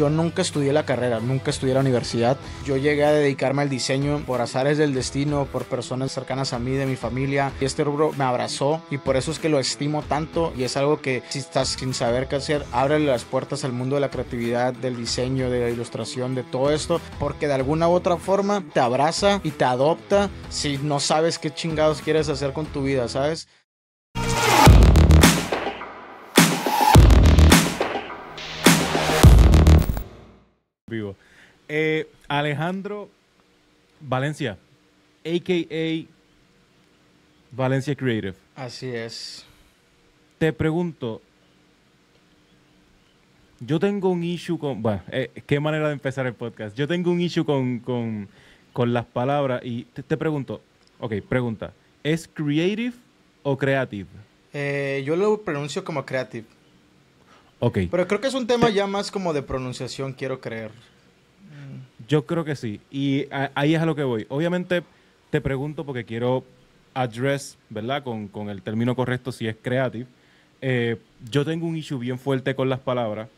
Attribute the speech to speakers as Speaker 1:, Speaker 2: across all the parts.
Speaker 1: Yo nunca estudié la carrera, nunca estudié la universidad. Yo llegué a dedicarme al diseño por azares del destino, por personas cercanas a mí, de mi familia. Y este rubro me abrazó y por eso es que lo estimo tanto y es algo que si estás sin saber qué hacer, ábrele las puertas al mundo de la creatividad, del diseño, de la ilustración, de todo esto, porque de alguna u otra forma te abraza y te adopta si no sabes qué chingados quieres hacer con tu vida, ¿sabes?
Speaker 2: vivo. Eh, Alejandro Valencia, a.k.a. Valencia Creative. Así es. Te pregunto, yo tengo un issue con... Bueno, eh, qué manera de empezar el podcast. Yo tengo un issue con, con, las palabras y
Speaker 1: te, pregunto, ok, pregunta, ¿es creative o creative? Eh, yo lo pronuncio como creative. Pero creo que es un tema ya más como de pronunciación, quiero creer. Yo creo que sí. Y ahí es a lo que voy. Obviamente
Speaker 2: te pregunto porque quiero address, ¿verdad? Con, el término correcto, si es creative. Eh, yo tengo un issue bien fuerte con las palabras.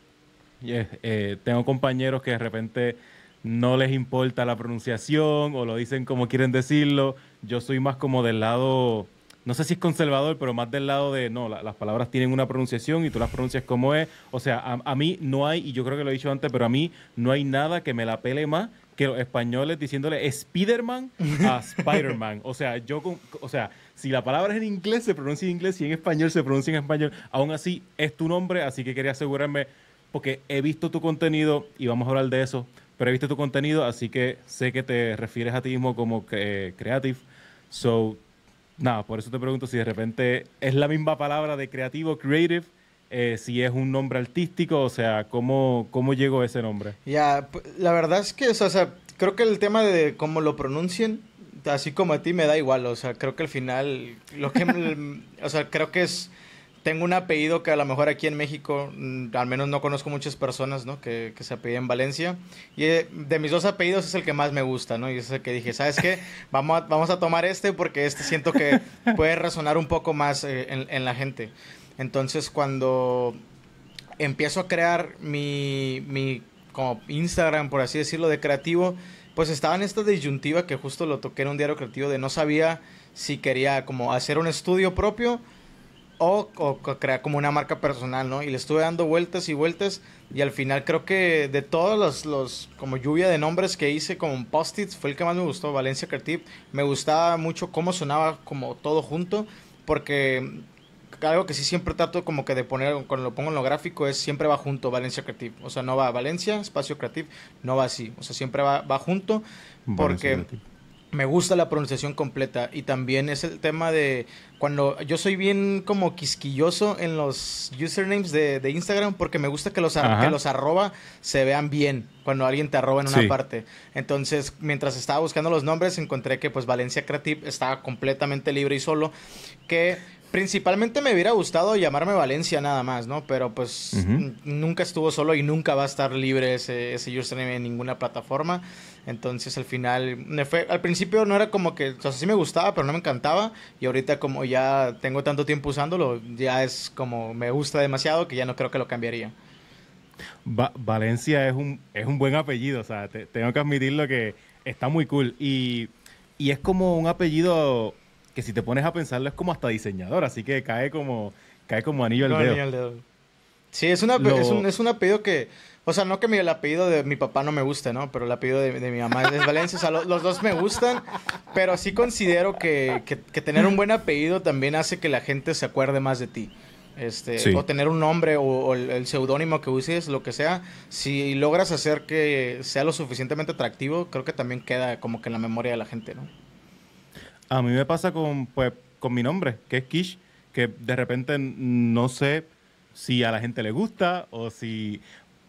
Speaker 2: Eh, tengo compañeros que de repente no les importa la pronunciación o lo dicen como quieren decirlo. Yo soy más como del lado no sé si es conservador, pero más del lado de, no, las palabras tienen una pronunciación y tú las pronuncias como es. O sea, a, mí no hay, y yo creo que lo he dicho antes, pero a mí no hay nada que me la pele más que los españoles diciéndole Spiderman a Spiderman. O sea, yo, o sea, si la palabra es en inglés, se pronuncia en inglés, y en español, se pronuncia en español. Aún así, es tu nombre, así que quería asegurarme, porque he visto tu contenido y vamos a hablar de eso, pero he visto tu contenido, así que sé que te refieres a ti mismo como creative. So, Nada, por eso te pregunto si de repente es la misma palabra de creativo, creative, eh, si es un nombre artístico, o sea, ¿cómo, cómo llegó ese nombre?
Speaker 1: Ya, la verdad es que, o sea, creo que el tema de cómo lo pronuncien, así como a ti, me da igual, o sea, creo que al final, lo que, o sea, creo que es tengo un apellido que a lo mejor aquí en México, mm, al menos no conozco muchas personas, ¿no? Que, que se en Valencia. Y eh, de mis dos apellidos es el que más me gusta, ¿no? Y es el que dije, ¿sabes qué? Vamos a, vamos a tomar este porque este siento que puede resonar un poco más eh, en, la gente. Entonces, cuando empiezo a crear mi, como Instagram, por así decirlo, de creativo, pues estaba en esta disyuntiva que justo lo toqué en un diario creativo de no sabía si quería como hacer un estudio propio o, crear como una marca personal, ¿no? Y le estuve dando vueltas y vueltas y al final creo que de todos los, los como lluvia de nombres que hice como post it fue el que más me gustó, Valencia Creative. Me gustaba mucho cómo sonaba como todo junto porque algo que sí siempre trato como que de poner cuando lo pongo en lo gráfico es siempre va junto Valencia Creative, o sea, no va Valencia, espacio Creative, no va así, o sea, siempre va, va junto porque me gusta la pronunciación completa y también es el tema de cuando yo soy bien como quisquilloso en los usernames de, Instagram porque me gusta que los, que los arroba se vean bien cuando alguien te arroba en una parte. Entonces, mientras estaba buscando los nombres, encontré que pues Valencia Creative estaba completamente libre y solo, que principalmente me hubiera gustado llamarme Valencia nada más, ¿no? Pero pues nunca estuvo solo y nunca va a estar libre ese, ese username en ninguna plataforma. Entonces al final, al principio no era como que, o sea, sí me gustaba, pero no me encantaba. Y ahorita como ya tengo tanto tiempo usándolo, ya es como me gusta demasiado que ya no creo que lo cambiaría.
Speaker 2: Valencia es un, es un buen apellido, o sea, tengo que admitirlo que está muy cool. Y, y es como un apellido que si te pones a pensarlo es como hasta diseñador, así que cae como, cae como anillo, al,
Speaker 1: dedo. Sí, es, es, un, es un apellido que o sea, no que mi, el apellido de mi papá no me guste, ¿no? Pero el apellido de, mi mamá es Valencia. O sea, los dos me gustan, pero sí considero que, que, tener un buen apellido también hace que la gente se acuerde más de ti. Este, O tener un nombre o, el, el seudónimo que uses, lo que sea. Si logras hacer que sea lo suficientemente atractivo, creo que también queda como que en la memoria de la gente, ¿no?
Speaker 2: A mí me pasa con, pues, con mi nombre, que es Kish, que de repente no sé si a la gente le gusta o si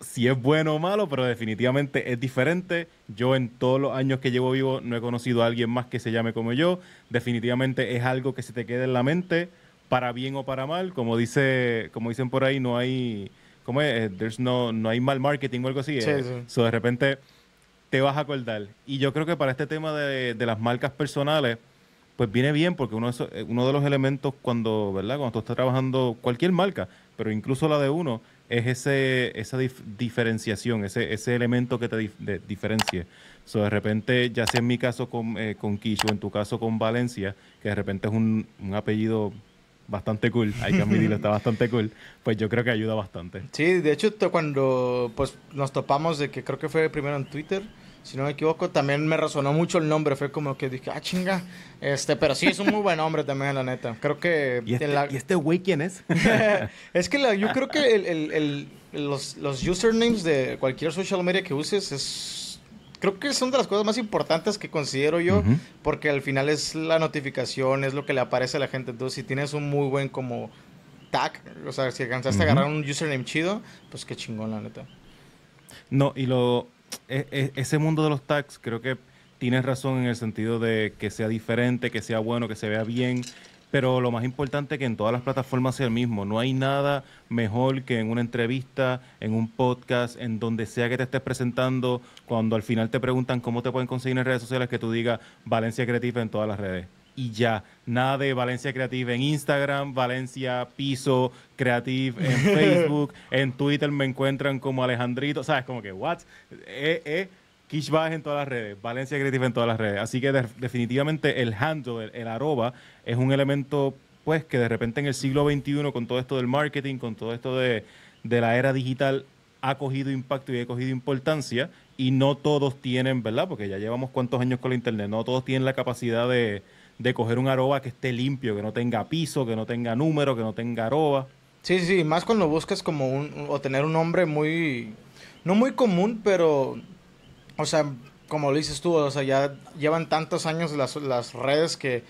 Speaker 2: si es bueno o malo, pero definitivamente es diferente. Yo en todos los años que llevo vivo no he conocido a alguien más que se llame como yo. Definitivamente es algo que se te queda en la mente, para bien o para mal. Como, dice, como dicen por ahí, no hay, ¿cómo eh, no, hay mal marketing o algo así. Eh, de repente te vas a acordar. Y yo creo que para este tema de, las marcas personales, pues viene bien porque uno de, eh, uno de los elementos cuando, ¿verdad? Cuando tú estás trabajando cualquier marca, pero incluso la de uno, es ese, esa diferenciación, ese, ese elemento que te diferencie. de repente, ya sea en mi caso con, eh, con en tu caso con Valencia, que de repente es un, un apellido bastante cool, hay que admitirlo, está bastante cool, pues yo creo que ayuda bastante.
Speaker 1: Sí, de hecho, cuando pues, nos topamos, de que creo que fue primero en Twitter, si no me equivoco, también me resonó mucho el nombre. Fue como que dije, ah, chinga. Este, pero sí, es un muy buen hombre también, la neta. Creo que. ¿Y este, este güey quién es? es que yo creo que los, usernames de cualquier social media que uses es creo que son de las cosas más importantes que considero yo, porque al final es la notificación, es lo que le aparece a la gente. Entonces, si tienes un muy buen como tag, o sea, si alcanzaste a agarrar un username chido, pues qué chingón, la neta.
Speaker 2: No, y lo, e, e, ese mundo de los tags creo que tienes razón en el sentido de que sea diferente, que sea bueno, que se vea bien, pero lo más importante es que en todas las plataformas sea el mismo. No hay nada mejor que en una entrevista, en un podcast, en donde sea que te estés presentando, cuando al final te preguntan cómo te pueden conseguir en redes sociales, que tú digas Valencia Creativa en todas las redes y ya. Nada de Valencia Creative en Instagram, Valencia Piso Creative en Facebook, en Twitter me encuentran como Alejandrito, ¿sabes? Como que, what? Eh, eh. en todas las redes, Valencia Creative en todas las redes. Así que definitivamente el handle, el, arroba, es un elemento pues que de repente en el siglo XXI, con todo esto del marketing, con todo esto de, la era digital, ha cogido impacto y ha cogido importancia. Y no todos tienen, ¿verdad? Porque ya llevamos cuántos años con la Internet, no todos tienen la capacidad de, de coger un aroba que esté limpio, que no tenga piso, que no tenga número, que no tenga
Speaker 1: arroba. Sí, sí, más cuando buscas como un, o tener un nombre muy, no muy común, pero, o sea, como lo dices tú, o sea, ya llevan tantos años las, redes que,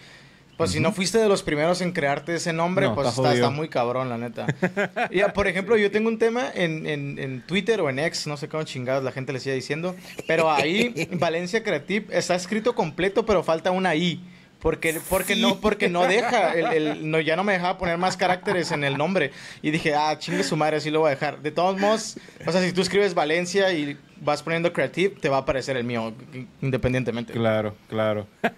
Speaker 1: pues si no fuiste de los primeros en crearte ese nombre, pues está, muy cabrón, la neta. ya, ah, por ejemplo, yo tengo un tema en, Twitter o en X, no sé cómo chingados la gente le sigue diciendo, pero ahí Valencia Creative está escrito completo, pero falta una I. Porque, porque no, porque no deja, el, el, no, ya no me dejaba poner más caracteres en el nombre. Y dije, ah, chingue su madre, así lo voy a dejar. De todos modos, o sea, si tú escribes Valencia y vas poniendo Creative, te va a aparecer el mío, independientemente. Claro, claro.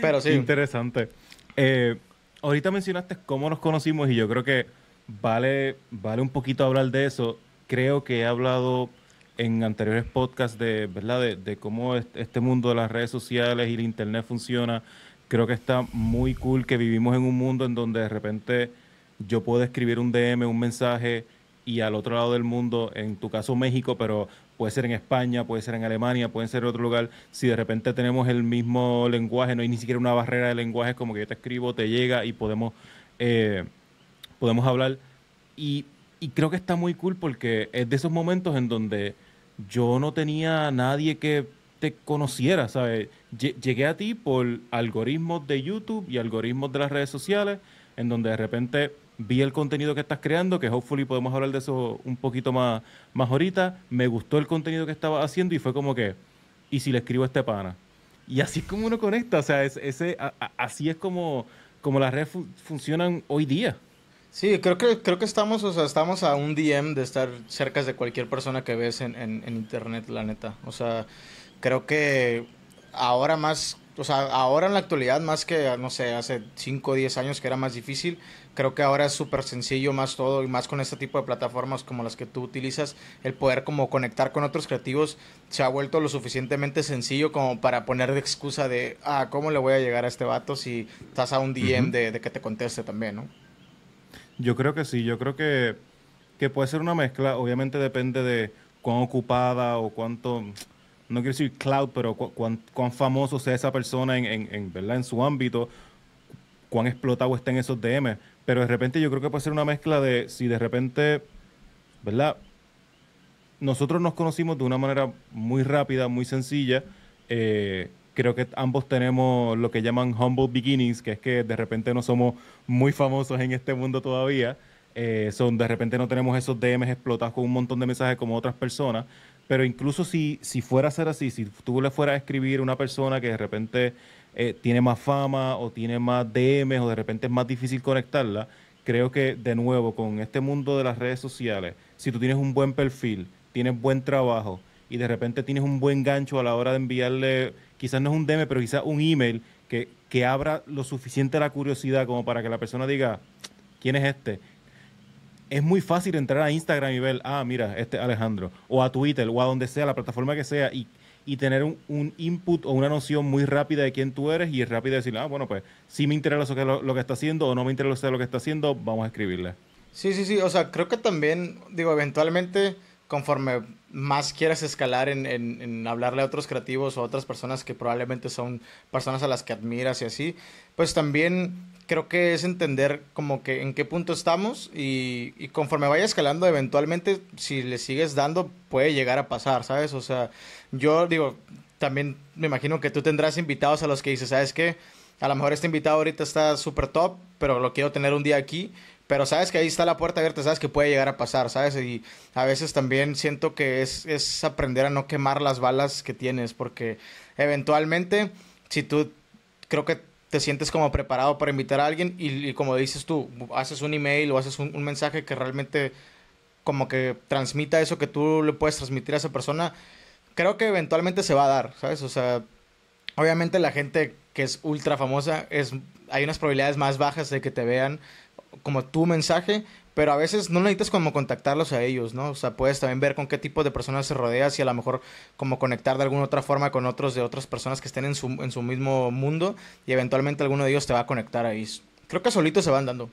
Speaker 2: Pero sí. Interesante. Eh, ahorita mencionaste cómo nos conocimos y yo creo que vale, vale un poquito hablar de eso. Creo que he hablado en anteriores podcasts de, ¿verdad? de, de cómo este mundo de las redes sociales y el internet funciona creo que está muy cool que vivimos en un mundo en donde de repente yo puedo escribir un DM, un mensaje y al otro lado del mundo, en tu caso México, pero puede ser en España, puede ser en Alemania, puede ser en otro lugar, si de repente tenemos el mismo lenguaje, no hay ni siquiera una barrera de lenguaje, como que yo te escribo, te llega y podemos, eh, podemos hablar. Y, y creo que está muy cool porque es de esos momentos en donde yo no tenía nadie que te conociera, ¿sabes? llegué a ti por algoritmos de YouTube y algoritmos de las redes sociales, en donde de repente vi el contenido que estás creando, que hopefully podemos hablar de eso un poquito más, más ahorita, me gustó el contenido que estaba haciendo y fue como que, ¿y si le escribo a este pana? Y así es como uno conecta, o sea,
Speaker 1: ese, así es como, como las redes funcionan hoy día. Sí, creo que, creo que estamos, o sea, estamos a un DM de estar cerca de cualquier persona que ves en, en internet, la neta. O sea, creo que ahora más, o sea, ahora en la actualidad más que, no sé, hace 5 o 10 años que era más difícil, creo que ahora es súper sencillo más todo y más con este tipo de plataformas como las que tú utilizas, el poder como conectar con otros creativos se ha vuelto lo suficientemente sencillo como para poner de excusa de, ah, ¿cómo le voy a llegar a este vato si estás a un DM de, de, que te conteste también, ¿no?
Speaker 2: Yo creo que sí, yo creo que, que puede ser una mezcla, obviamente depende de cuán ocupada o cuánto no quiero decir cloud, pero cuán, famoso sea esa persona en, ¿verdad? en su ámbito, cuán explotado estén esos DM. Pero de repente yo creo que puede ser una mezcla de si de repente, ¿verdad? Nosotros nos conocimos de una manera muy rápida, muy sencilla. Eh, creo que ambos tenemos lo que llaman humble beginnings, que es que de repente no somos muy famosos en este mundo todavía. Eh, son, de repente no tenemos esos DMs explotados con un montón de mensajes como otras personas. Pero incluso si, si fuera a ser así, si tú le fueras a escribir a una persona que de repente eh, tiene más fama o tiene más DMs o de repente es más difícil conectarla, creo que de nuevo con este mundo de las redes sociales, si tú tienes un buen perfil, tienes buen trabajo y de repente tienes un buen gancho a la hora de enviarle, quizás no es un DM, pero quizás un email que, que abra lo suficiente la curiosidad como para que la persona diga, ¿quién es este? es muy fácil entrar a Instagram y ver, ah, mira, este Alejandro, o a Twitter, o a donde sea, la plataforma que sea, y, tener un, input o una noción muy rápida de quién tú eres y es rápido decir, ah, bueno, pues si me interesa lo, lo que está haciendo o no me interesa lo que está haciendo, vamos a escribirle.
Speaker 1: Sí, sí, sí, o sea, creo que también, digo, eventualmente, conforme más quieras escalar en, en hablarle a otros creativos o a otras personas que probablemente son personas a las que admiras y así, pues también creo que es entender como que en qué punto estamos y, conforme vaya escalando, eventualmente, si le sigues dando, puede llegar a pasar, ¿sabes? O sea, yo digo, también me imagino que tú tendrás invitados a los que dices, ¿sabes qué? A lo mejor este invitado ahorita está súper top, pero lo quiero tener un día aquí. Pero sabes que ahí está la puerta abierta, sabes que puede llegar a pasar, ¿sabes? Y a veces también siento que es, es aprender a no quemar las balas que tienes, porque eventualmente, si tú creo que te sientes como preparado para invitar a alguien y, como dices tú, haces un email o haces un, un, mensaje que realmente como que transmita eso que tú le puedes transmitir a esa persona, creo que eventualmente se va a dar, ¿sabes? O sea, obviamente la gente que es ultra famosa, es, hay unas probabilidades más bajas de que te vean como tu mensaje, pero a veces no necesitas como contactarlos a ellos, ¿no? O sea, puedes también ver con qué tipo de personas se rodeas y a lo mejor como conectar de alguna otra forma con otros de otras personas que estén en su, mismo mundo y eventualmente alguno de ellos te va a conectar ahí. Creo que solito se van dando.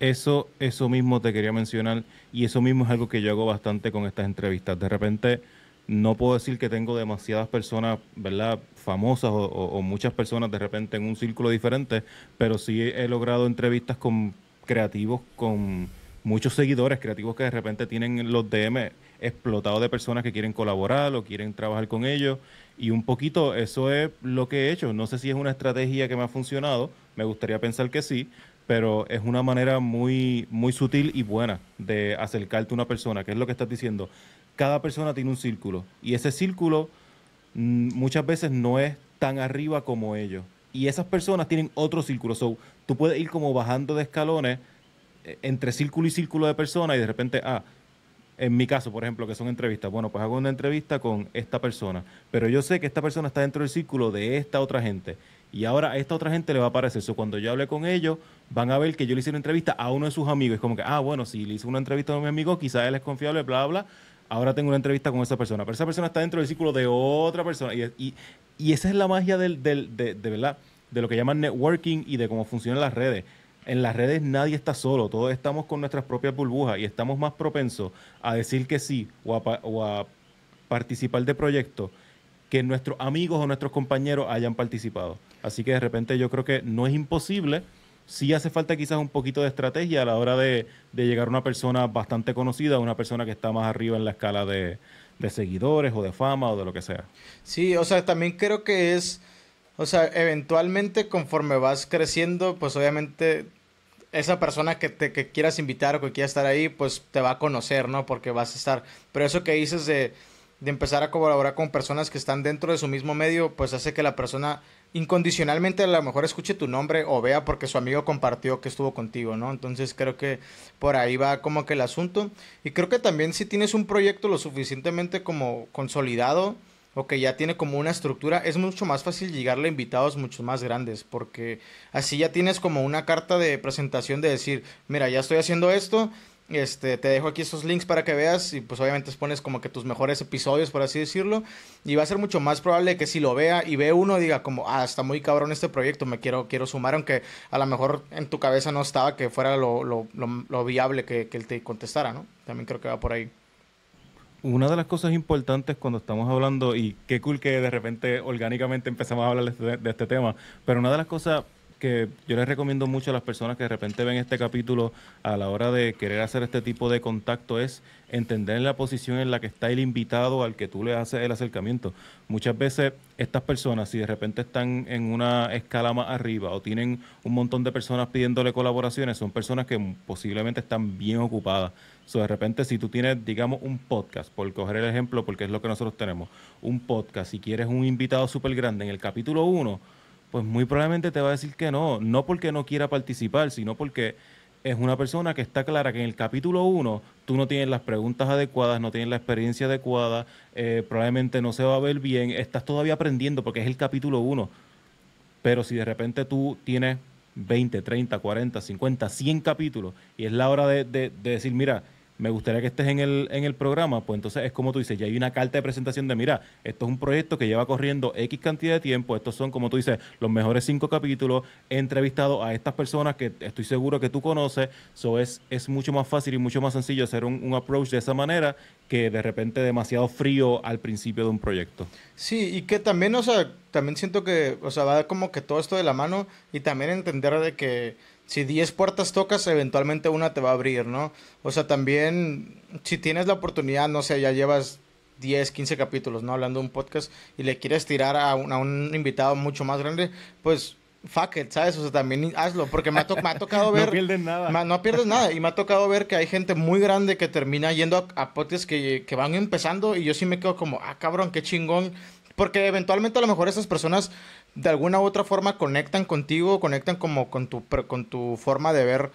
Speaker 2: Eso, eso mismo te quería mencionar y eso mismo es algo que yo hago bastante con estas entrevistas. De repente no puedo decir que tengo demasiadas personas, ¿verdad? Famosas o, muchas personas de repente en un círculo diferente, pero sí he logrado entrevistas con creativos con muchos seguidores, creativos que de repente tienen los DM explotados de personas que quieren colaborar o quieren trabajar con ellos. Y un poquito eso es lo que he hecho. No sé si es una estrategia que me ha funcionado, me gustaría pensar que sí, pero es una manera muy, muy sutil y buena de acercarte a una persona, que es lo que estás diciendo. Cada persona tiene un círculo y ese círculo mm, muchas veces no es tan arriba como ellos y esas personas tienen otro círculo. So, tú puedes ir como bajando de escalones eh, entre círculo y círculo de personas y de repente, ah, en mi caso, por ejemplo, que son entrevistas, bueno, pues hago una entrevista con esta persona, pero yo sé que esta persona está dentro del círculo de esta otra gente. Y ahora a esta otra gente le va a aparecer eso. Cuando yo hable con ellos, van a ver que yo le hice una entrevista a uno de sus amigos. Es como que, ah, bueno, si le hice una entrevista a mi amigo, quizás él es confiable, bla, bla. bla ahora tengo una entrevista con esa persona, pero esa persona está dentro del círculo de otra persona. Y, y, esa es la magia de, de, verdad, de lo que llaman networking y de cómo funcionan las redes. En las redes nadie está solo, todos estamos con nuestras propias burbujas y estamos más propensos a decir que sí o a, o a participar de proyectos que nuestros amigos o nuestros compañeros hayan participado. Así que de repente yo creo que no es imposible sí hace falta quizás un poquito de estrategia a la hora de, llegar a una persona bastante conocida, a una persona que está más arriba en la escala de, seguidores
Speaker 1: o de fama o de lo que sea. Sí, o sea, también creo que es, o sea, eventualmente conforme vas creciendo, pues obviamente esa persona que te quieras invitar o que quiera estar ahí, pues te va a conocer, ¿no? Porque vas a estar. Pero eso que dices de empezar a colaborar con personas que están dentro de su mismo medio, pues hace que la persona incondicionalmente a lo mejor escuche tu nombre o vea porque su amigo compartió que estuvo contigo, ¿no? Entonces creo que por ahí va como que el asunto. Y creo que también si tienes un proyecto lo suficientemente como consolidado o que ya tiene como una estructura, es mucho más fácil llegarle a invitados mucho más grandes porque así ya tienes como una carta de presentación de decir, mira, ya estoy haciendo esto, este, te dejo aquí esos links para que veas y pues obviamente pones como que tus mejores episodios, por así decirlo. Y va a ser mucho más probable que si lo vea y ve uno diga como, ah, está muy cabrón este proyecto, me quiero, quiero sumar, aunque a lo mejor en tu cabeza no estaba que fuera lo, viable que, él te contestara, ¿no? También creo que va por ahí
Speaker 2: una de las cosas importantes cuando estamos hablando, y qué cool que de repente orgánicamente empezamos a hablar este, de este, tema, pero una de las cosas que yo les recomiendo mucho a las personas que de repente ven este capítulo a la hora de querer hacer este tipo de contacto es entender la posición en la que está el invitado al que tú le haces el acercamiento. Muchas veces estas personas, si de repente están en una escala más arriba o tienen un montón de personas pidiéndole colaboraciones, son personas que posiblemente están bien ocupadas. So, de repente, si tú tienes, digamos, un podcast, por coger el ejemplo, porque es lo que nosotros tenemos, un podcast, si quieres un invitado súper grande en el capítulo 1, pues muy probablemente te va a decir que no, no porque no quiera participar, sino porque es una persona que está clara que en el capítulo 1 tú no tienes las preguntas adecuadas, no tienes la experiencia adecuada, eh, probablemente no se va a ver bien, estás todavía aprendiendo porque es el capítulo 1. Pero si de repente tú tienes 20, 30, 40, 50, 100 capítulos y es la hora de decir, mira, me gustaría que estés en el, en el programa, pues entonces es como tú dices, ya hay una carta de presentación de, mira, esto es un proyecto que lleva corriendo X cantidad de tiempo, estos son, como tú dices, los mejores cinco capítulos, he entrevistado a estas personas que estoy seguro que tú conoces, so es, es mucho más fácil y mucho más sencillo hacer un, un approach de esa manera que de repente demasiado frío
Speaker 1: al principio de un proyecto. Sí, y que también, o sea, también siento que, o sea, va como que todo esto de la mano y también entender de que si 10 puertas tocas, eventualmente una te va a abrir, ¿no? O sea, también, si tienes la oportunidad, no sé, ya llevas 10, 15 capítulos, ¿no? Hablando de un podcast y le quieres tirar a un, invitado mucho más grande, pues fuck it, ¿sabes? O sea, también hazlo, porque me ha, tocado ver... no pierdes nada. no pierdes nada, y me ha tocado ver que hay gente muy grande que termina yendo a, a podcasts que, que, van empezando, y yo sí me quedo como, ah, cabrón, qué chingón, porque eventualmente a lo mejor esas personas de alguna u otra forma conectan contigo, conectan como con tu, con tu forma de ver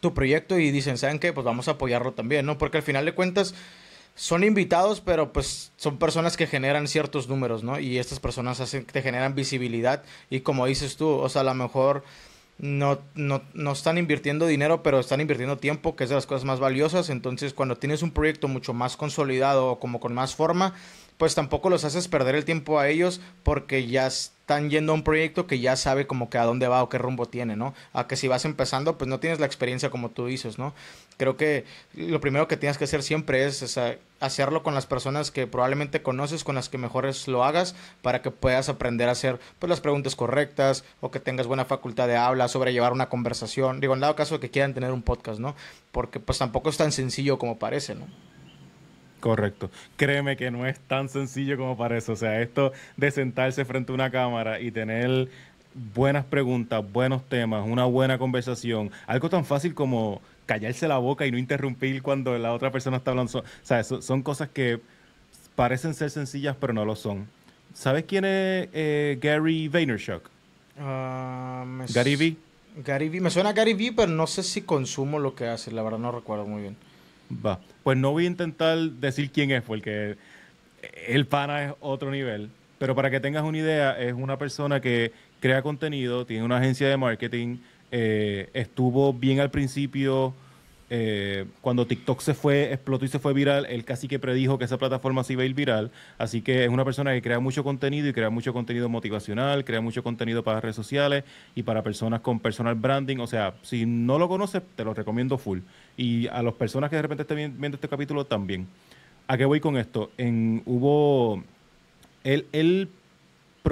Speaker 1: tu proyecto y dicen, ¿saben qué? Pues vamos a apoyarlo también, ¿no? Porque al final de cuentas son invitados, pero pues son personas que generan ciertos números, ¿no? Y estas personas hacen, te generan visibilidad y como dices tú, o sea, a lo mejor no, no, no están invirtiendo dinero, pero están invirtiendo tiempo, que es de las cosas más valiosas. Entonces, cuando tienes un proyecto mucho más consolidado o como con más forma, pues tampoco los haces perder el tiempo a ellos porque ya están yendo a un proyecto que ya sabe como que a dónde va o qué rumbo tiene, ¿no? A que si vas empezando, pues no tienes la experiencia como tú dices, ¿no? Creo que lo primero que tienes que hacer siempre es, hacerlo con las personas que probablemente conoces, con las que mejores lo hagas, para que puedas aprender a hacer pues, las preguntas correctas o que tengas buena facultad de habla, sobrellevar una conversación. Digo, en dado caso que quieran tener un podcast, ¿no? Porque pues tampoco es tan sencillo como parece, ¿no?
Speaker 2: Correcto. Créeme que no es tan sencillo como parece. O sea, esto de sentarse frente a una cámara y tener buenas preguntas, buenos temas, una buena conversación, algo tan fácil como callarse la boca y no interrumpir cuando la otra persona está hablando. O sea, son cosas que parecen ser sencillas, pero no lo son. ¿Sabes quién es eh, Gary Vaynerchuk?
Speaker 1: Ah, Gary V Gary V. Me suena a Gary V pero no sé si consumo lo que hace. La verdad no recuerdo muy bien. Va. Pues no voy a intentar decir quién es, porque
Speaker 2: el pana es otro nivel. Pero para que tengas una idea, es una persona que crea contenido, tiene una agencia de marketing, eh, estuvo bien al principio eh, cuando TikTok se fue, explotó y se fue viral, él casi que predijo que esa plataforma se iba a ir viral. Así que es una persona que crea mucho contenido y crea mucho contenido motivacional, crea mucho contenido para redes sociales y para personas con personal branding. O sea, si no lo conoces, te lo recomiendo full. Y a las personas que de repente estén viendo este capítulo también. ¿A qué voy con esto? En, hubo. Él, él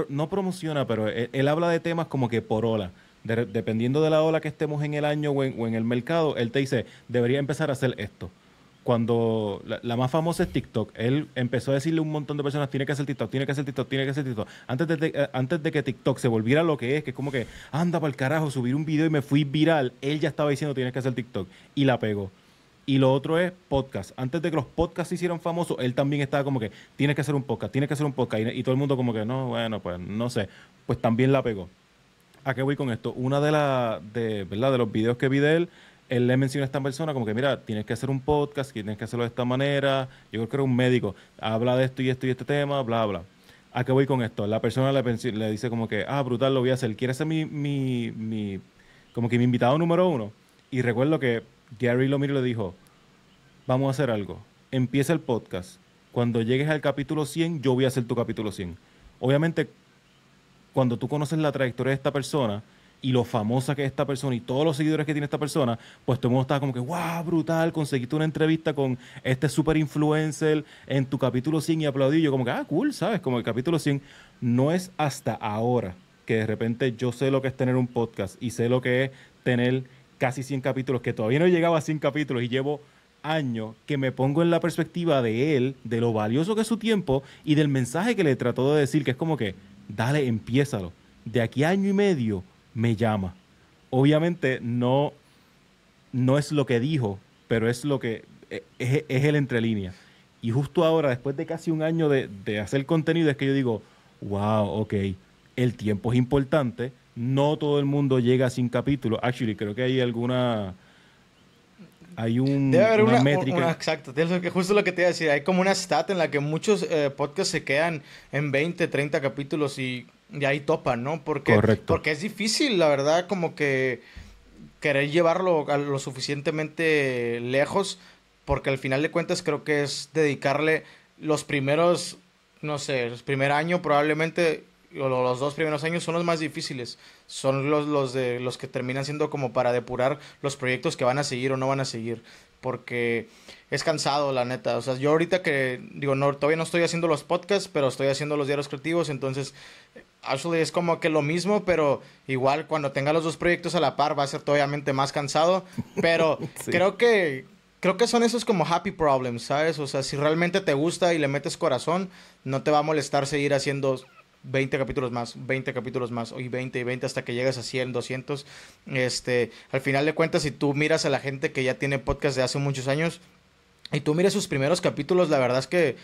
Speaker 2: no promociona, pero él, habla de temas como que por ola dependiendo de la ola que estemos en el año o en, el mercado, él te dice, debería empezar a hacer esto. Cuando la, más famosa es TikTok, él empezó a decirle a un montón de personas, tiene que hacer TikTok, tiene que hacer TikTok, tiene que hacer TikTok. Antes de, eh, antes de que TikTok se volviera lo que es, que es como que, anda para el carajo, subir un video y me fui viral, él ya estaba diciendo, tienes que hacer TikTok. Y la pegó. Y lo otro es podcast. Antes de que los podcasts se hicieran famosos, él también estaba como que, tienes que hacer un podcast, tienes que hacer un podcast. y, todo el mundo como que, no, bueno, pues no sé. Pues también la pegó. ¿A qué voy con esto? Una de, las ¿verdad? de los videos que vi de él, él le menciona a esta persona como que, mira, tienes que hacer un podcast, tienes que hacerlo de esta manera. Yo creo que era un médico. Habla de esto y esto y este tema, bla, bla. ¿A qué voy con esto? La persona le, dice como que, ah, brutal, lo voy a hacer. Quiere ser mi, mi, mi, como que mi invitado número uno. Y recuerdo que Gary Lomir le dijo, vamos a hacer algo. Empieza el podcast. Cuando llegues al capítulo 100, yo voy a hacer tu capítulo 100. Obviamente, cuando tú conoces la trayectoria de esta persona y lo famosa que es esta persona y todos los seguidores que tiene esta persona, pues todo el mundo como que, wow, brutal, conseguiste una entrevista con este super influencer en tu capítulo 100 y aplaudí. Yo como que, ah, cool, ¿sabes? Como el capítulo 100 no es hasta ahora que de repente yo sé lo que es tener un podcast y sé lo que es tener casi 100 capítulos, que todavía no he llegado a 100 capítulos y llevo años que me pongo en la perspectiva de él, de lo valioso que es su tiempo y del mensaje que le trató de decir, que es como que, dale, empiézalo. De aquí a año y medio me llama. Obviamente no, no es lo que dijo, pero es lo que eh, es, el entre Y justo ahora, después de casi un año de, de hacer contenido, es que yo digo, wow, ok, el tiempo es importante, no todo el mundo llega sin capítulo. Actually, creo que hay alguna hay un, Debe haber una, métrica.
Speaker 1: exacto, justo lo que te iba a decir. Hay como una stat en la que muchos eh, podcasts se quedan en 20, 30 capítulos y, ahí topan, ¿no? Porque, Correcto. Porque es difícil, la verdad, como que querer llevarlo a lo suficientemente lejos, porque al final de cuentas creo que es dedicarle los primeros, no sé, el primer año probablemente los dos primeros años son los más difíciles, son los, los, de, los que terminan siendo como para depurar los proyectos que van a seguir o no van a seguir, porque es cansado, la neta. O sea, yo ahorita que, digo, no, todavía no estoy haciendo los podcasts, pero estoy haciendo los diarios creativos, entonces, actually es como que lo mismo, pero igual cuando tenga los dos proyectos a la par va a ser todavía más cansado, pero creo que creo que son esos como happy problems, ¿sabes? O sea, si realmente te gusta y le metes corazón, no te va a molestar seguir haciendo 20 capítulos más, 20 capítulos más, hoy 20 y 20 hasta que llegas a 100, 200. Este, al final de cuentas, si tú miras a la gente que ya tiene podcast de hace muchos años y tú miras sus primeros capítulos, la verdad es que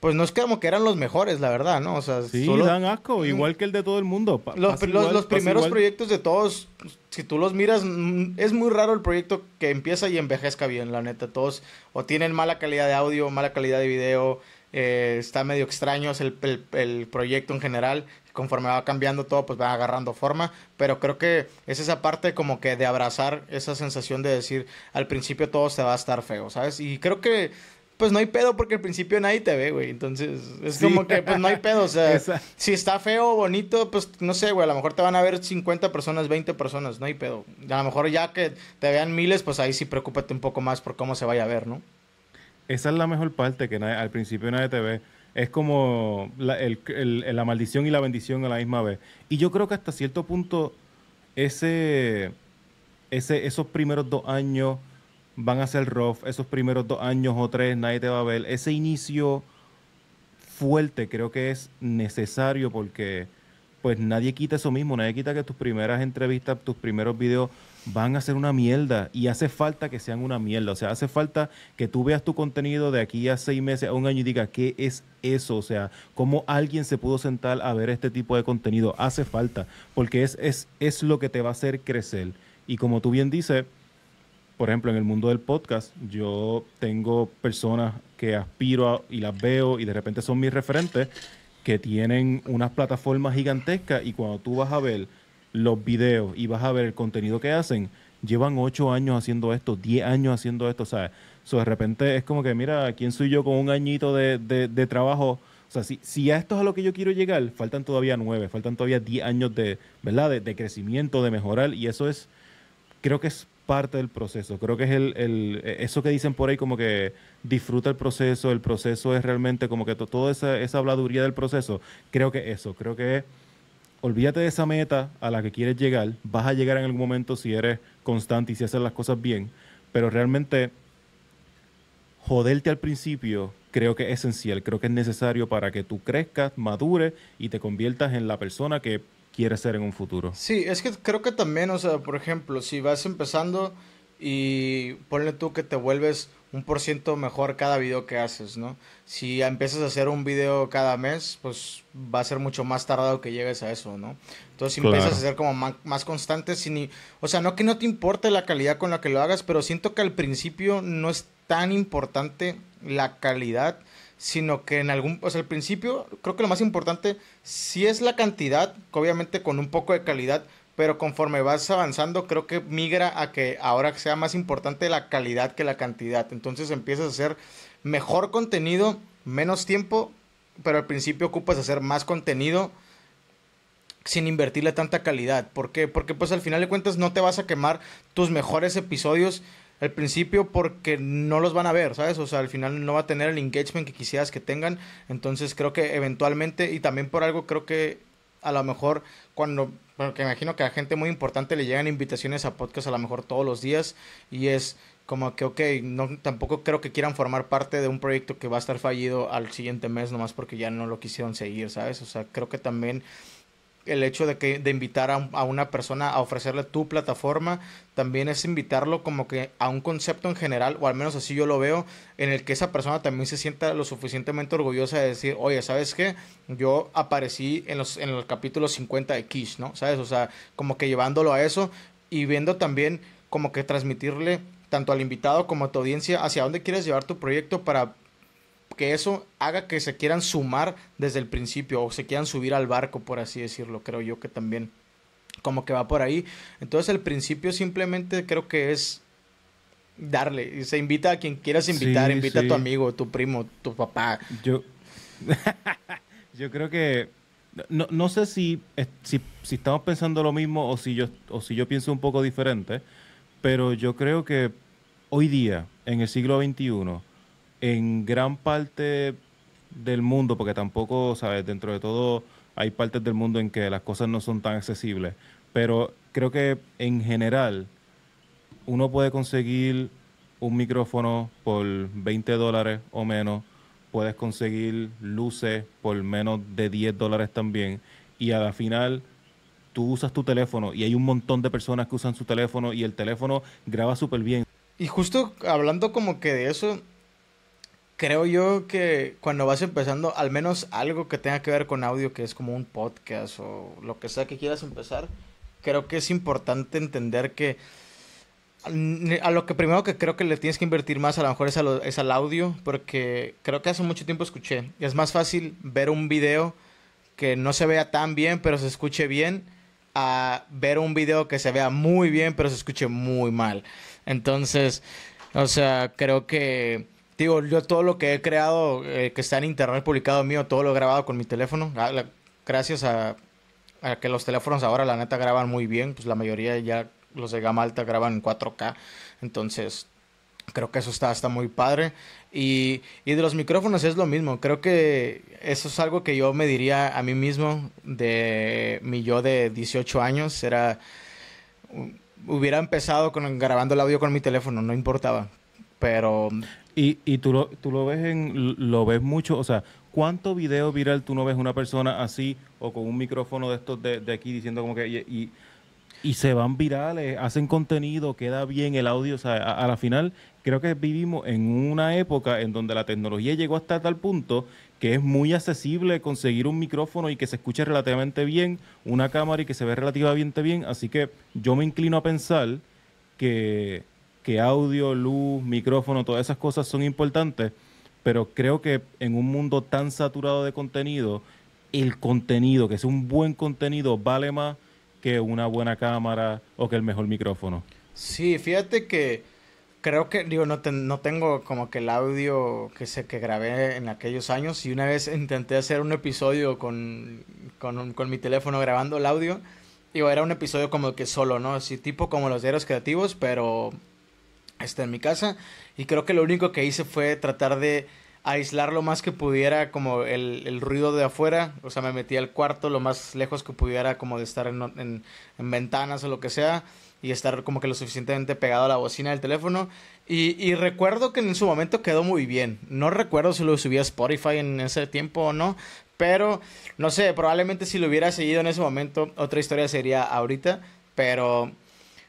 Speaker 1: pues no es como que eran los mejores, la verdad, ¿no? O sea, sí, dan asco, igual que el de todo el mundo. los, primeros proyectos de todos, si tú los miras, mm, es muy raro el proyecto que empieza y envejezca bien, la neta. Todos o tienen mala calidad de audio, mala calidad de video, eh, está medio extraño el, proyecto en general. Conforme va cambiando todo, pues va agarrando forma. Pero creo que es esa parte como que de abrazar esa sensación de decir al principio todo se va a estar feo, ¿sabes? Y creo que pues no hay pedo porque al principio nadie te ve, güey. Entonces, es como que pues no hay pedo. O sea, si está feo o bonito, pues no sé, güey. A lo mejor te van a ver 50 personas, 20 personas, no hay pedo. A lo mejor ya que te vean miles, pues ahí sí preocúpate un poco más por cómo se vaya a ver, ¿no?
Speaker 2: esa es la mejor parte que al principio nadie te ve. Es como la, maldición y la bendición a la misma vez. Y yo creo que hasta cierto punto ese, ese, esos primeros dos años van a ser rough. Esos primeros dos años o tres nadie te va a ver. Ese inicio fuerte creo que es necesario porque pues nadie quita eso mismo. Nadie quita que tus primeras entrevistas, tus primeros videos van a ser una mierda y hace falta que sean una mierda. O sea, hace falta que tú veas tu contenido de aquí a seis meses, a un año y digas, ¿qué es eso? O sea, ¿cómo alguien se pudo sentar a ver este tipo de contenido? Hace falta, porque es, es, es lo que te va a hacer crecer. Y como tú bien dices, por ejemplo, en el mundo del podcast, yo tengo personas que aspiro y las veo y de repente son mis referentes que tienen unas plataformas gigantescas y cuando tú vas a ver los videos y vas a ver el contenido que hacen, llevan ocho años haciendo esto, diez años haciendo esto, sea So, de repente es como que, mira, ¿quién soy yo con un añito de, trabajo? O sea, si, si a esto es a lo que yo quiero llegar, faltan todavía nueve, faltan todavía diez años de, ¿verdad? De, crecimiento, de mejorar, y eso es, creo que es parte del proceso. Creo que es el, el eso que dicen por ahí como que disfruta el proceso, el proceso es realmente como que toda esa, esa habladuría del proceso, creo que eso, creo que es olvídate de esa meta a la que quieres llegar, vas a llegar en algún momento si eres constante y si haces las cosas bien, pero realmente joderte al principio creo que es esencial, creo que es necesario para que tú crezcas, madures y te conviertas en la persona que quieres ser en un futuro.
Speaker 1: Sí, es que creo que también, o sea, por ejemplo, si vas empezando y ponle tú que te vuelves un por ciento mejor cada video que haces, ¿no? Si empiezas a hacer un video cada mes, pues va a ser mucho más tardado que llegues a eso, ¿no? Entonces si empiezas a ser como más, constantes, constante, o sea, no que no te importe la calidad con la que lo hagas, pero siento que al principio no es tan importante la calidad, sino que en algún, o sea, al principio creo que lo más importante si es la cantidad, que obviamente con un poco de calidad, pero conforme vas avanzando creo que migra a que ahora sea más importante la calidad que la cantidad. Entonces empiezas a hacer mejor contenido, menos tiempo, pero al principio ocupas hacer más contenido sin invertirle tanta calidad. ¿Por qué? Porque pues al final de cuentas no te vas a quemar tus mejores episodios al principio porque no los van a ver, ¿sabes? O sea, al final no va a tener el engagement que quisieras que tengan. Entonces creo que eventualmente, y también por algo creo que a lo mejor cuando, porque imagino que a gente muy importante le llegan invitaciones a podcast a lo mejor todos los días y es como que, ok, no, tampoco creo que quieran formar parte de un proyecto que va a estar fallido al siguiente mes nomás porque ya no lo quisieron seguir, ¿sabes? O sea, creo que también el hecho de que de invitar a, una persona a ofrecerle tu plataforma también es invitarlo como que a un concepto en general o al menos así yo lo veo en el que esa persona también se sienta lo suficientemente orgullosa de decir oye sabes qué yo aparecí en los en el capítulo 50 de Kish no sabes o sea como que llevándolo a eso y viendo también como que transmitirle tanto al invitado como a tu audiencia hacia dónde quieres llevar tu proyecto para que eso haga que se quieran sumar desde el principio o se quieran subir al barco, por así decirlo, creo yo que también como que va por ahí. Entonces el principio simplemente creo que es darle, se invita a quien quieras invitar, invita a tu amigo, tu primo, tu papá. Yo,
Speaker 2: yo creo que no, sé si, si, estamos pensando lo mismo o si, yo, o si yo pienso un poco diferente, pero yo creo que hoy día, en el siglo XXI, en gran parte del mundo, porque tampoco, ¿sabes? Dentro de todo hay partes del mundo en que las cosas no son tan accesibles, pero creo que en general uno puede conseguir un micrófono por 20 dólares o menos, puedes conseguir luces por menos de 10 dólares también, y a la final tú usas tu teléfono y hay un montón de personas que usan su teléfono y el teléfono graba súper bien. Y justo
Speaker 1: hablando como que de eso, creo yo que cuando vas empezando, al menos algo que tenga que ver con audio, que es como un podcast o lo que sea que quieras empezar, creo que es importante entender que a lo que primero que creo que le tienes que invertir más a lo mejor es, es al audio, porque creo que hace mucho tiempo escuché, Y es más fácil ver un video que no se vea tan bien, pero se escuche bien, a ver un video que se vea muy bien, pero se escuche muy mal. Entonces, o sea, creo que digo, yo todo lo que he creado, eh, que está en internet publicado mío, todo lo he grabado con mi teléfono. Ah, gracias a, que los teléfonos ahora, la neta, graban muy bien. Pues la mayoría ya los de gama alta graban en 4K. Entonces, creo que eso está, está muy padre. Y, y, de los micrófonos es lo mismo. Creo que eso es algo que yo me diría a mí mismo de mi yo de 18 años. Era. Hubiera empezado con, grabando el audio con mi teléfono, no importaba pero... Y, y tú, lo, tú lo ves en, lo ves mucho, o sea, ¿cuánto
Speaker 2: video viral tú no ves una persona así o con un micrófono de estos de, aquí diciendo como que... Y, y, se van virales, hacen contenido, queda bien el audio, o sea, a la final creo que vivimos en una época en donde la tecnología llegó hasta tal punto que es muy accesible conseguir un micrófono y que se escuche relativamente bien, una cámara y que se ve relativamente bien. Así que yo me inclino a pensar que que audio, luz, micrófono, todas esas cosas son importantes, pero creo que en un mundo tan saturado de contenido, el contenido, que es un buen contenido, vale más que una buena cámara o que el mejor micrófono.
Speaker 1: Sí, fíjate que creo que, digo, no, no tengo como que el audio que sé que grabé en aquellos años y una vez intenté hacer un episodio con, con, con mi teléfono grabando el audio. Digo, era un episodio como que solo, ¿no? Así tipo como los diarios creativos, pero está en mi casa. Y creo que lo único que hice fue tratar de aislar lo más que pudiera como el, ruido de afuera. O sea, me metí al cuarto lo más lejos que pudiera como de estar en, en, ventanas o lo que sea. Y estar como que lo suficientemente pegado a la bocina del teléfono. Y, recuerdo que en su momento quedó muy bien. No recuerdo si lo subía a Spotify en ese tiempo o no. Pero, no sé, probablemente si lo hubiera seguido en ese momento, otra historia sería ahorita. Pero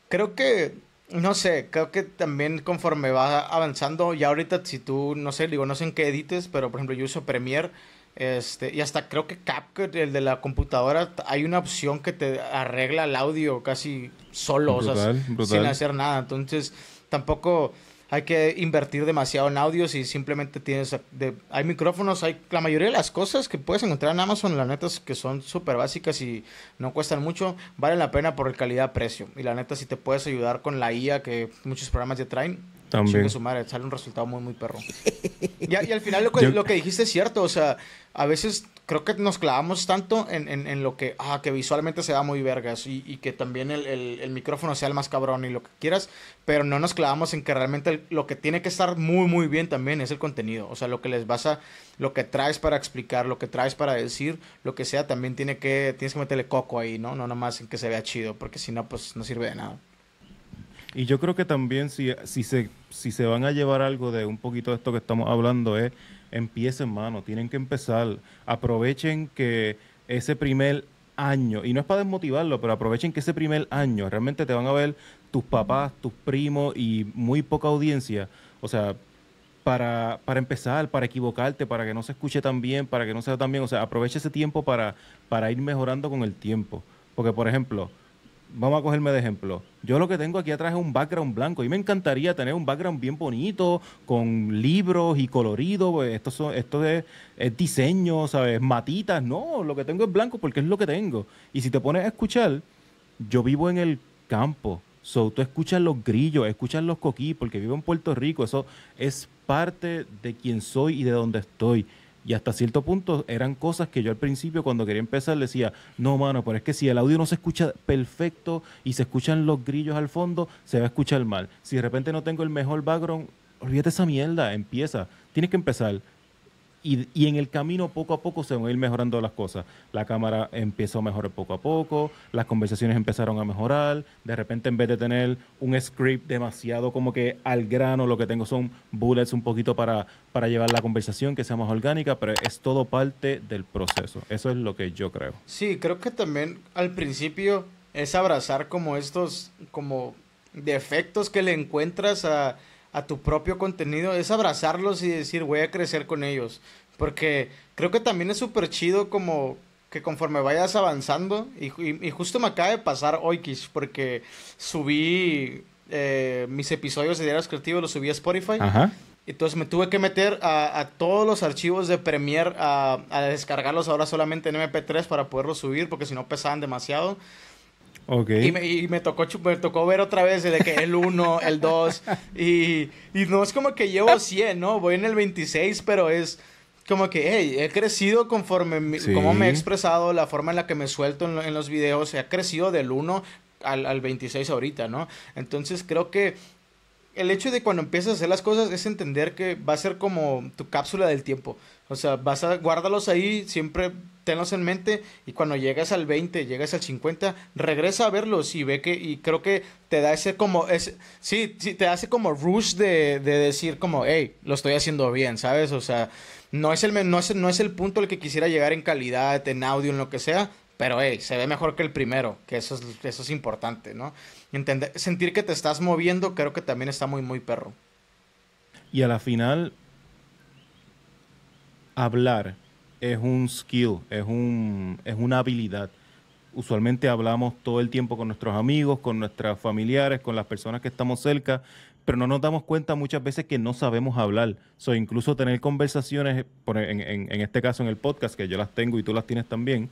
Speaker 1: creo que no sé, creo que también conforme va avanzando, ya ahorita si tú, no sé, digo, no sé en qué edites, pero por ejemplo yo uso Premiere, este, y hasta creo que CapCut, el de la computadora, hay una opción que te arregla el audio casi solo, o sea, sin hacer nada. Entonces, tampoco hay que invertir demasiado en audios y simplemente tienes... De, hay micrófonos, hay la mayoría de las cosas que puedes encontrar en Amazon, la neta, es que son súper básicas y no cuestan mucho, valen la pena por calidad-precio. Y la neta, si te puedes ayudar con la IA que muchos programas ya traen, también. su madre, sale un resultado muy, muy perro. y, al final lo que dijiste es cierto, o sea, a veces creo que nos clavamos tanto en, lo que, ah, que visualmente se va muy vergas y, que también el, el, micrófono sea el más cabrón y lo que quieras, pero no nos clavamos en que realmente lo que tiene que estar muy, muy bien también es el contenido, o sea, lo que les vas a, lo que traes para explicar, lo que traes para decir, lo que sea, también tiene que, tienes que meterle coco ahí, ¿no? No nomás en que se vea chido, porque si no, pues no sirve de nada.
Speaker 2: Y yo creo que también si, se, si se van a llevar algo de un poquito de esto que estamos hablando es empiecen, mano, tienen que empezar. Aprovechen que ese primer año, y no es para desmotivarlo, pero aprovechen que ese primer año realmente te van a ver tus papás, tus primos y muy poca audiencia. O sea, para, para empezar, para equivocarte, para que no se escuche tan bien, para que no sea tan bien. O sea, aproveche ese tiempo para, para ir mejorando con el tiempo. Porque, por ejemplo, vamos a cogerme de ejemplo. Yo lo que tengo aquí atrás es un background blanco y me encantaría tener un background bien bonito, con libros y colorido. Pues, esto, son, es, diseño, ¿sabes? Matitas. No, lo que tengo es blanco porque es lo que tengo. Y si te pones a escuchar, yo vivo en el campo. So, tú escuchas los grillos, escuchas los coquí porque vivo en Puerto Rico. Eso es parte de quién soy y de dónde estoy. Y hasta cierto punto eran cosas que yo al principio cuando quería empezar decía, no, mano, pero es que si el audio no se escucha perfecto y se escuchan los grillos al fondo, se va a escuchar mal. Si de repente no tengo el mejor background, olvídate esa mierda, empieza. Tienes que empezar y, en el camino poco a poco se van a ir mejorando las cosas. La cámara empezó a mejorar poco a poco, las conversaciones empezaron a mejorar, de repente en vez de tener un script demasiado como que al grano, lo que tengo son bullets un poquito para, para llevar la conversación, que sea más orgánica, pero es todo parte del proceso. Eso es lo que yo creo.
Speaker 1: Sí, creo que también al principio es abrazar como estos, como defectos que le encuentras a a tu propio contenido, es abrazarlos y decir, voy a crecer con ellos. Porque creo que también es súper chido como que conforme vayas avanzando, y, justo me acaba de pasar hoy, Kish, porque subí eh, mis episodios de Diarios Creativos, los subí a Spotify. Entonces me tuve que meter a, todos los archivos de Premiere a, a descargarlos ahora solamente en MP3 para poderlos subir, porque si no pesaban demasiado. Y, me, y me, tocó, tocó ver otra vez que el 1, el 2. Y, no es como que llevo 100, ¿no? Voy en el 26, pero es como que, hey, he crecido conforme como me he expresado, la forma en la que me suelto en, los videos. Ha crecido del 1 al, 26 ahorita, ¿no? Entonces creo que el hecho de cuando empiezas a hacer las cosas es entender que va a ser como tu cápsula del tiempo. O sea, vas a guárdalos ahí, siempre tenlos en mente y cuando llegas al 20, llegas al 50, regresa a verlos y ve que, y creo que te da ese como, ese, sí, sí, te hace como rush de, decir como, hey, lo estoy haciendo bien, ¿sabes? O sea, no es, el, no, no es el punto al que quisiera llegar en calidad, en audio, en lo que sea, pero hey, se ve mejor que el primero, que eso es, eso es importante, ¿no? Entender, sentir que te estás moviendo creo que también está muy, muy perro.
Speaker 2: Y a la final, hablar es un skill, es, un, es una habilidad. Usualmente hablamos todo el tiempo con nuestros amigos, con nuestros familiares, con las personas que estamos cerca, pero no nos damos cuenta muchas veces que no sabemos hablar. So, incluso tener conversaciones, en, este caso en el podcast, que yo las tengo y tú las tienes también,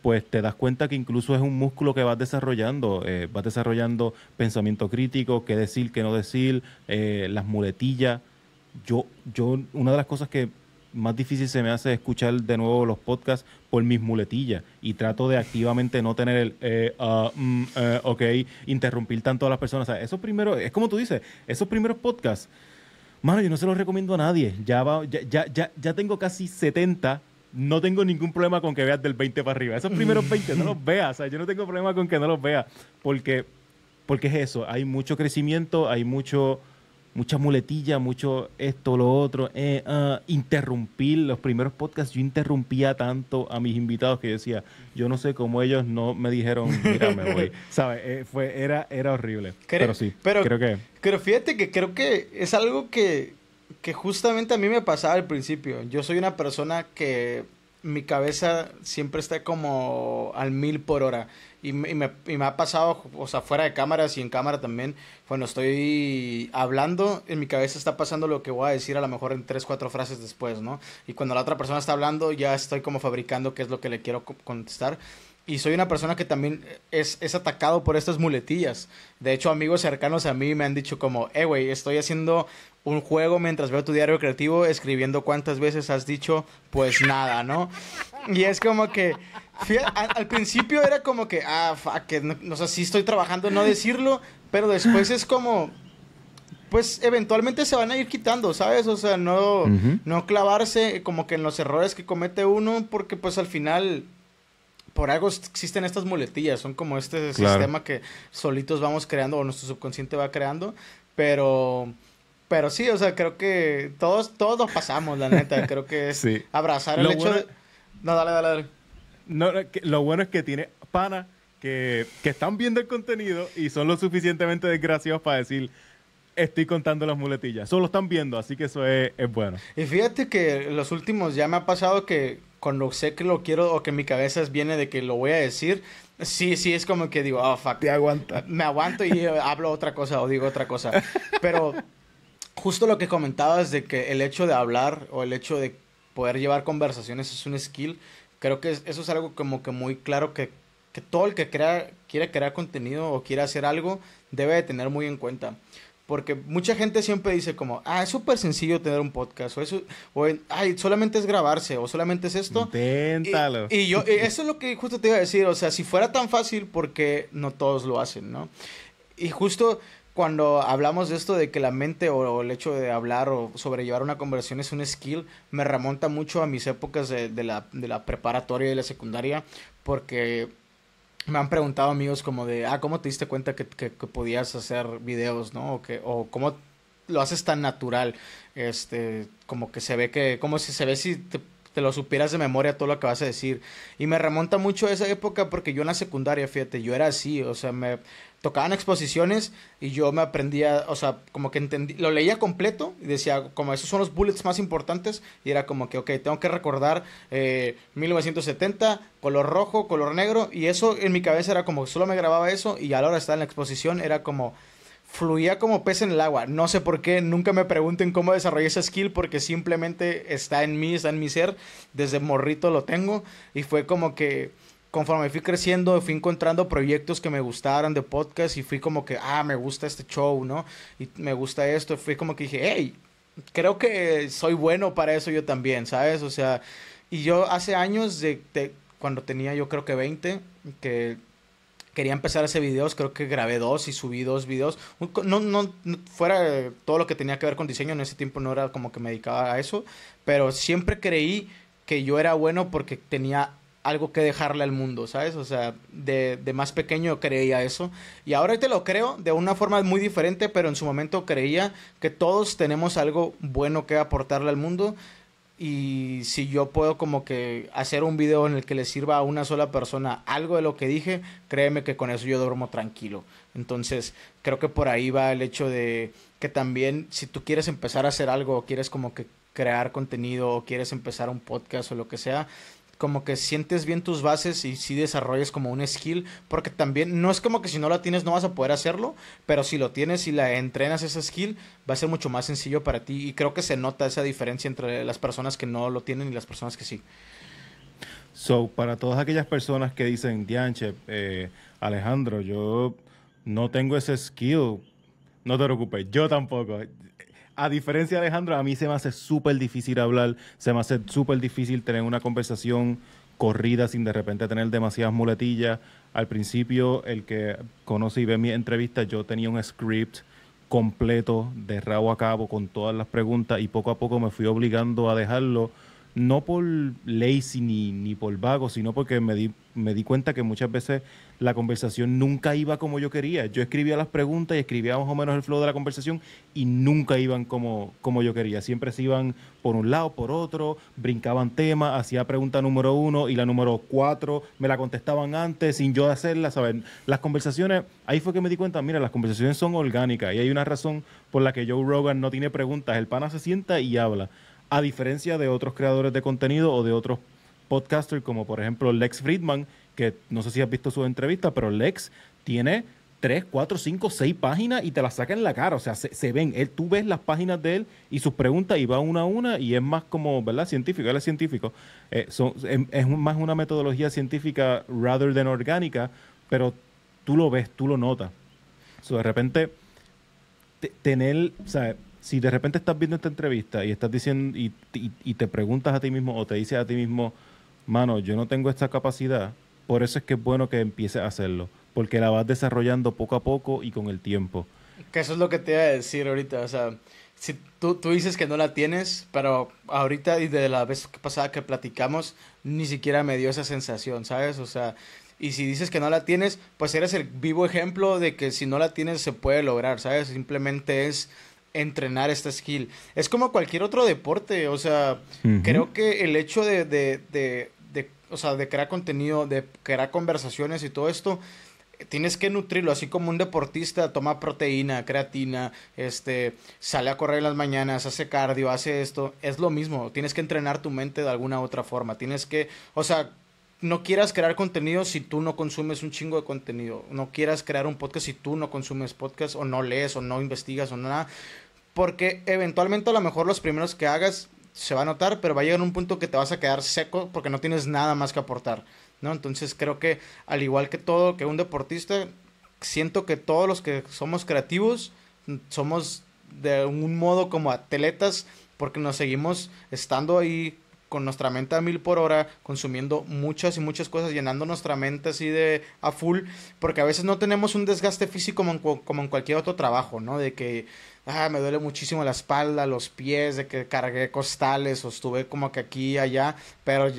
Speaker 2: pues te das cuenta que incluso es un músculo que vas desarrollando, eh, vas desarrollando pensamiento crítico, qué decir, qué no decir, eh, las muletillas. Yo, yo, una de las cosas que más difícil se me hace escuchar de nuevo los podcasts por mis muletillas y trato de activamente no tener el, eh, ah, mm, eh, ok, interrumpir tanto a las personas. esos primeros, es como tú dices, esos primeros podcasts, mano, yo no se los recomiendo a nadie. Ya, ya, ya, ya, tengo casi 70 no tengo ningún problema con que veas del 20 para arriba. Esos primeros 20 mm. no los veas. O sea, yo no tengo problema con que no los veas. Porque, porque es eso. Hay mucho crecimiento, hay mucho mucha muletilla, mucho esto, lo otro, eh, ah, interrumpir los primeros podcasts, yo interrumpía tanto a mis invitados que decía, yo no sé cómo ellos no me dijeron, mira, me voy,
Speaker 1: ¿sabes? Eh, fue, era,
Speaker 2: era horrible, pero sí, pero, creo que...
Speaker 1: Pero fíjate que creo que es algo que, que justamente a mí me pasaba al principio, yo soy una persona que mi cabeza siempre está como al mil por hora y me, ha pasado, o sea, fuera de cámaras y en cámara también, cuando estoy hablando, en mi cabeza está pasando lo que voy a decir a lo mejor en tres, cuatro frases después, ¿no? Y cuando la otra persona está hablando, ya estoy como fabricando qué es lo que le quiero contestar. Y soy una persona que también es, es atacado por estas muletillas. De hecho, amigos cercanos a mí me han dicho como, eh, güey, estoy haciendo un juego mientras veo tu diario creativo escribiendo cuántas veces has dicho, pues nada, ¿no? Y es como que al, principio era como que, ah, que no, sé, sí estoy trabajando no decirlo, pero después es como, pues eventualmente se van a ir quitando, ¿sabes? O sea, no, no clavarse como que en los errores que comete uno, porque pues al final, por algo existen estas muletillas, son como este sistema que solitos vamos creando o nuestro subconsciente va creando, pero... Pero sí, o sea, creo que todos, todos pasamos, la neta. Creo que es abrazar el hecho No, dale, dale lo bueno es que tiene pana que, están viendo
Speaker 2: el contenido y son lo suficientemente desgraciados para decir, estoy contando las muletillas. Solo
Speaker 1: están viendo, así que eso es, es, bueno. Y fíjate que los últimos ya me ha pasado que cuando sé que lo quiero o que mi cabeza viene de que lo voy a decir, sí, sí, es como que digo, oh, fuck. Te aguanta. Me aguanto y hablo otra cosa o digo otra cosa. Pero justo lo que comentabas de que el hecho de hablar o el hecho de poder llevar conversaciones es un skill Creo que eso es algo como que muy claro que, todo el que crea, quiere crear contenido o quiere hacer algo debe de tener muy en cuenta. Porque mucha gente siempre dice como, ah, es súper sencillo tener un podcast, o eso, o ay, solamente es grabarse, o solamente es esto. Inténtalo. Y, yo, eso es lo que justo te iba a decir, o sea, si fuera tan fácil, porque no todos lo hacen, ¿no? Y justo cuando hablamos de esto de que la mente o, el hecho de hablar o sobrellevar una conversación es un skill, me remonta mucho a mis épocas de, la, de la preparatoria y la secundaria, porque me han preguntado amigos como de, ah, ¿cómo te diste cuenta que, podías hacer videos, no? O, que, o cómo lo haces tan natural, este, como que se ve que, como si se ve si te, te lo supieras de memoria todo lo que vas a decir. Y me remonta mucho a esa época porque yo en la secundaria, fíjate, yo era así, o sea, me, tocaban exposiciones y yo me aprendía, o sea, como que lo leía completo y decía, como esos son los bullets más importantes y era como que, ok, tengo que recordar 1970, eh, color rojo, color negro y eso en mi cabeza era como, solo me grababa eso y a la hora de estar en la exposición era como, fluía como pez en el agua. No sé por qué, nunca me pregunten cómo desarrollé esa skill porque simplemente está en mí, está en mi ser, desde morrito lo tengo y fue como que conforme fui creciendo, fui encontrando proyectos que me gustaron de podcast y fui como que, ah, me gusta este show, ¿no? Y me gusta esto. Fui como que dije, hey, creo que soy bueno para eso yo también, ¿sabes? O sea, y yo hace años, de, cuando tenía yo creo que 20, que quería empezar a hacer videos, creo que grabé dos y subí dos videos. no, no, fuera todo lo que tenía que ver con diseño, en ese tiempo no era como que me dedicaba a eso, pero siempre creí que yo era bueno porque tenía algo que dejarle al mundo, ¿sabes? O sea, de, más pequeño creía eso. Y ahora te lo creo de una forma muy diferente, pero en su momento creía que todos tenemos algo bueno que aportarle al mundo. Y si yo puedo como que hacer un video en el que le sirva a una sola persona algo de lo que dije, créeme que con eso yo duermo tranquilo. Entonces, creo que por ahí va el hecho de que también si tú quieres empezar a hacer algo, o quieres como que crear contenido, o quieres empezar un podcast o lo que sea, como que sientes bien tus bases y si desarrollas como un skill, porque también no es como que si no la tienes no vas a poder hacerlo, pero si lo tienes y la entrenas esa skill, va a ser mucho más sencillo para ti y creo que se nota esa diferencia entre las personas que no lo tienen y las personas que sí.
Speaker 2: So, para todas aquellas personas que dicen, Dianche, eh, Alejandro, yo no tengo ese skill, no te preocupes, yo tampoco a diferencia de Alejandro, a mí se me hace súper difícil hablar, se me hace súper difícil tener una conversación corrida sin de repente tener demasiadas muletillas. Al principio, el que conoce y ve mi entrevista, yo tenía un script completo de rabo a cabo con todas las preguntas y poco a poco me fui obligando a dejarlo no por lazy ni, ni por vago, sino porque me di, me di cuenta que muchas veces la conversación nunca iba como yo quería. Yo escribía las preguntas y escribía más o menos el flow de la conversación y nunca iban como, como yo quería. Siempre se iban por un lado, por otro, brincaban temas, hacía pregunta número uno y la número cuatro me la contestaban antes sin yo hacerla, ¿saben? Las conversaciones, ahí fue que me di cuenta, mira, las conversaciones son orgánicas y hay una razón por la que Joe Rogan no tiene preguntas. El pana se sienta y habla a diferencia de otros creadores de contenido o de otros podcasters, como por ejemplo Lex Friedman, que no sé si has visto su entrevista, pero Lex tiene tres, cuatro, cinco, seis páginas y te las saca en la cara. O sea, se, ven. Él, tú ves las páginas de él y sus preguntas y va una a una y es más como, ¿verdad? Científico, él es científico. Eh, em, es, más una metodología científica rather than orgánica, pero tú lo ves, tú lo notas. sea, de repente, tener, o sea, si de repente estás viendo esta entrevista y estás diciendo y, te preguntas a ti mismo o te dices a ti mismo, mano, yo no tengo esta capacidad, por eso es que es bueno que empieces a hacerlo, porque la vas desarrollando poco a poco y con el tiempo.
Speaker 1: Que eso es lo que te iba a decir ahorita, o sea, si tú, tú dices que no la tienes, pero ahorita y de la vez pasada que platicamos, ni siquiera me dio esa sensación, ¿sabes? O sea, y si dices que no la tienes, pues eres el vivo ejemplo de que si no la tienes se puede lograr, ¿sabes? Simplemente es entrenar esta skill. Es como cualquier otro deporte, o sea, creo que el hecho de, de, de, o sea, de crear contenido, de crear conversaciones y todo esto, tienes que nutrirlo, así como un deportista toma proteína, creatina, este, sale a correr en las mañanas, hace cardio, hace esto, es lo mismo, tienes que entrenar tu mente de alguna otra forma, tienes que, o sea, no quieras crear contenido si tú no consumes un chingo de contenido, no quieras crear un podcast si tú no consumes podcast o no lees o no investigas o nada, porque eventualmente a lo mejor los primeros que hagas se va a notar, pero va a llegar un punto que te vas a quedar seco porque no tienes nada más que aportar, ¿no? Entonces creo que al igual que todo, que un deportista, siento que todos los que somos creativos somos de un modo como atletas porque nos seguimos estando ahí con nuestra mente a mil por hora, consumiendo muchas y muchas cosas, llenando nuestra mente así de a full, porque a veces no tenemos un desgaste físico como en, como en cualquier otro trabajo, ¿no? De que ah, me duele muchísimo la espalda, los pies, de que cargué costales o estuve como que aquí y allá, pero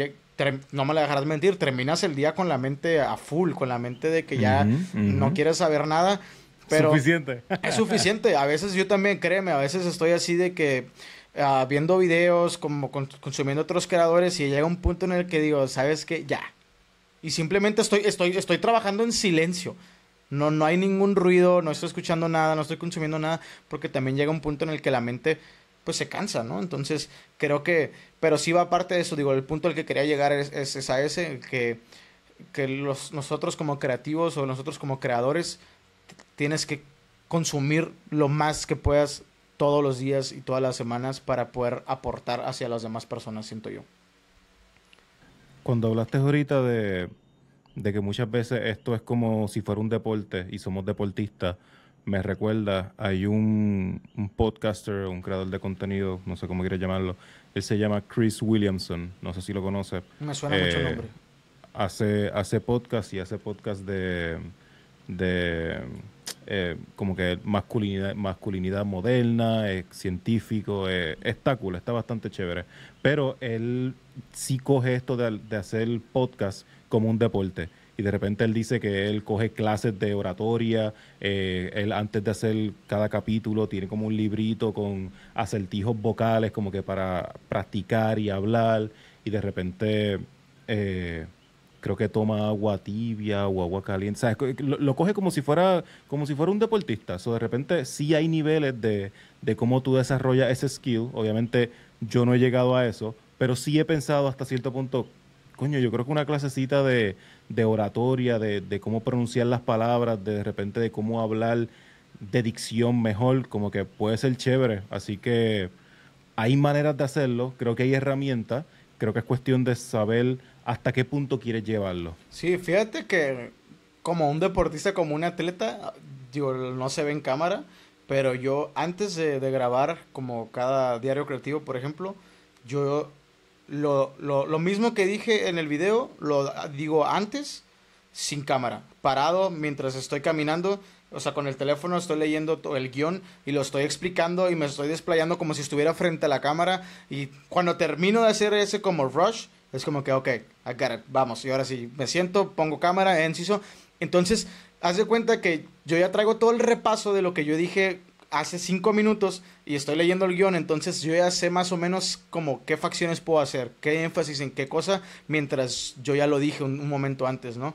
Speaker 1: no me la dejarás mentir, terminas el día con la mente a full, con la mente de que ya no quieres saber nada. Pero suficiente. Es suficiente. A veces yo también, créeme, a veces estoy así de que ah, viendo videos, como consumiendo otros creadores y llega un punto en el que digo, ¿sabes qué? Ya. Y simplemente estoy, estoy, estoy trabajando en silencio. No, hay ningún ruido, no estoy escuchando nada, no estoy consumiendo nada, porque también llega un punto en el que la mente pues se cansa, ¿no? Entonces creo que, pero sí va aparte de eso, digo, el punto al que quería llegar es, a ese, que, que los, nosotros como creativos o nosotros como creadores tienes que consumir lo más que puedas todos los días y todas las semanas para poder aportar hacia las demás personas, siento yo.
Speaker 2: Cuando hablaste ahorita de de que muchas veces esto es como si fuera un deporte y somos deportistas. Me recuerda, hay un, podcaster, un creador de contenido, no sé cómo quieres llamarlo. Él se llama Chris Williamson, no sé si lo conoce. Me suena mucho el eh, nombre. Hace, hace podcast y hace podcast de, eh, como que masculinidad, masculinidad moderna, científico, estáculo eh, está está bastante chévere. Pero él sí coge esto de, de hacer podcast como un deporte. Y de repente él dice que él coge clases de oratoria, eh, él antes de hacer cada capítulo tiene como un librito con acertijos vocales como que para practicar y hablar. Y de repente eh, creo que toma agua tibia o agua caliente. lo, coge como si fuera, como si fuera un deportista. O de repente sí hay niveles de, de, cómo tú desarrollas ese skill. Obviamente yo no he llegado a eso, pero sí he pensado hasta cierto punto coño, yo creo que una clasecita de, oratoria, de, cómo pronunciar las palabras, de, repente de cómo hablar, de dicción mejor, como que puede ser chévere. Así que hay maneras de hacerlo, creo que hay herramientas, creo que es cuestión de saber hasta qué punto quieres llevarlo.
Speaker 1: Sí, fíjate que como un deportista, como un atleta, digo, no se ve en cámara, pero yo antes de grabar, como cada diario creativo, por ejemplo, yo lo, mismo que dije en el video, lo digo antes, sin cámara, parado mientras estoy caminando, o sea, con el teléfono estoy leyendo el guión y lo estoy explicando y me estoy desplayando como si estuviera frente a la cámara y cuando termino de hacer ese como rush, es como que, ok, I got vamos, y ahora sí, me siento, pongo cámara, enciso, entonces, haz de cuenta que yo ya traigo todo el repaso de lo que yo dije hace cinco minutos y estoy leyendo el guión, entonces yo ya sé más o menos como qué facciones puedo hacer, qué énfasis en qué cosa, mientras yo ya lo dije un, momento antes, ¿no?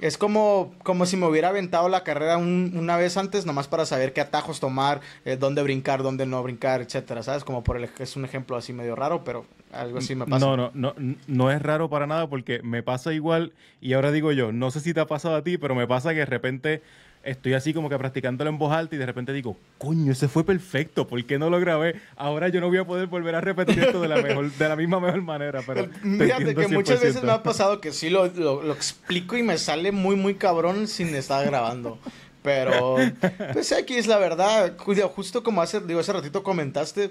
Speaker 1: Es como, como si me hubiera aventado la carrera una vez antes, nomás para saber qué atajos tomar, eh, dónde brincar, dónde no brincar, etcétera, ¿sabes? Como por el, es un ejemplo así medio raro, pero algo así me pasa. No, no,
Speaker 2: no, no es raro para nada porque me pasa igual y ahora digo yo, no sé si te ha pasado a ti, pero me pasa que de repente estoy así como que practicándolo en voz alta y de repente digo, coño, ese fue perfecto, ¿por qué no lo grabé?
Speaker 1: Ahora yo no voy a poder volver a repetir esto de la, mejor, de la misma mejor manera. Pero Fíjate que muchas veces me ha pasado que sí lo, explico y me sale muy, muy cabrón sin estar grabando. Pero, pues aquí es la verdad, justo como hace, digo, hace ratito comentaste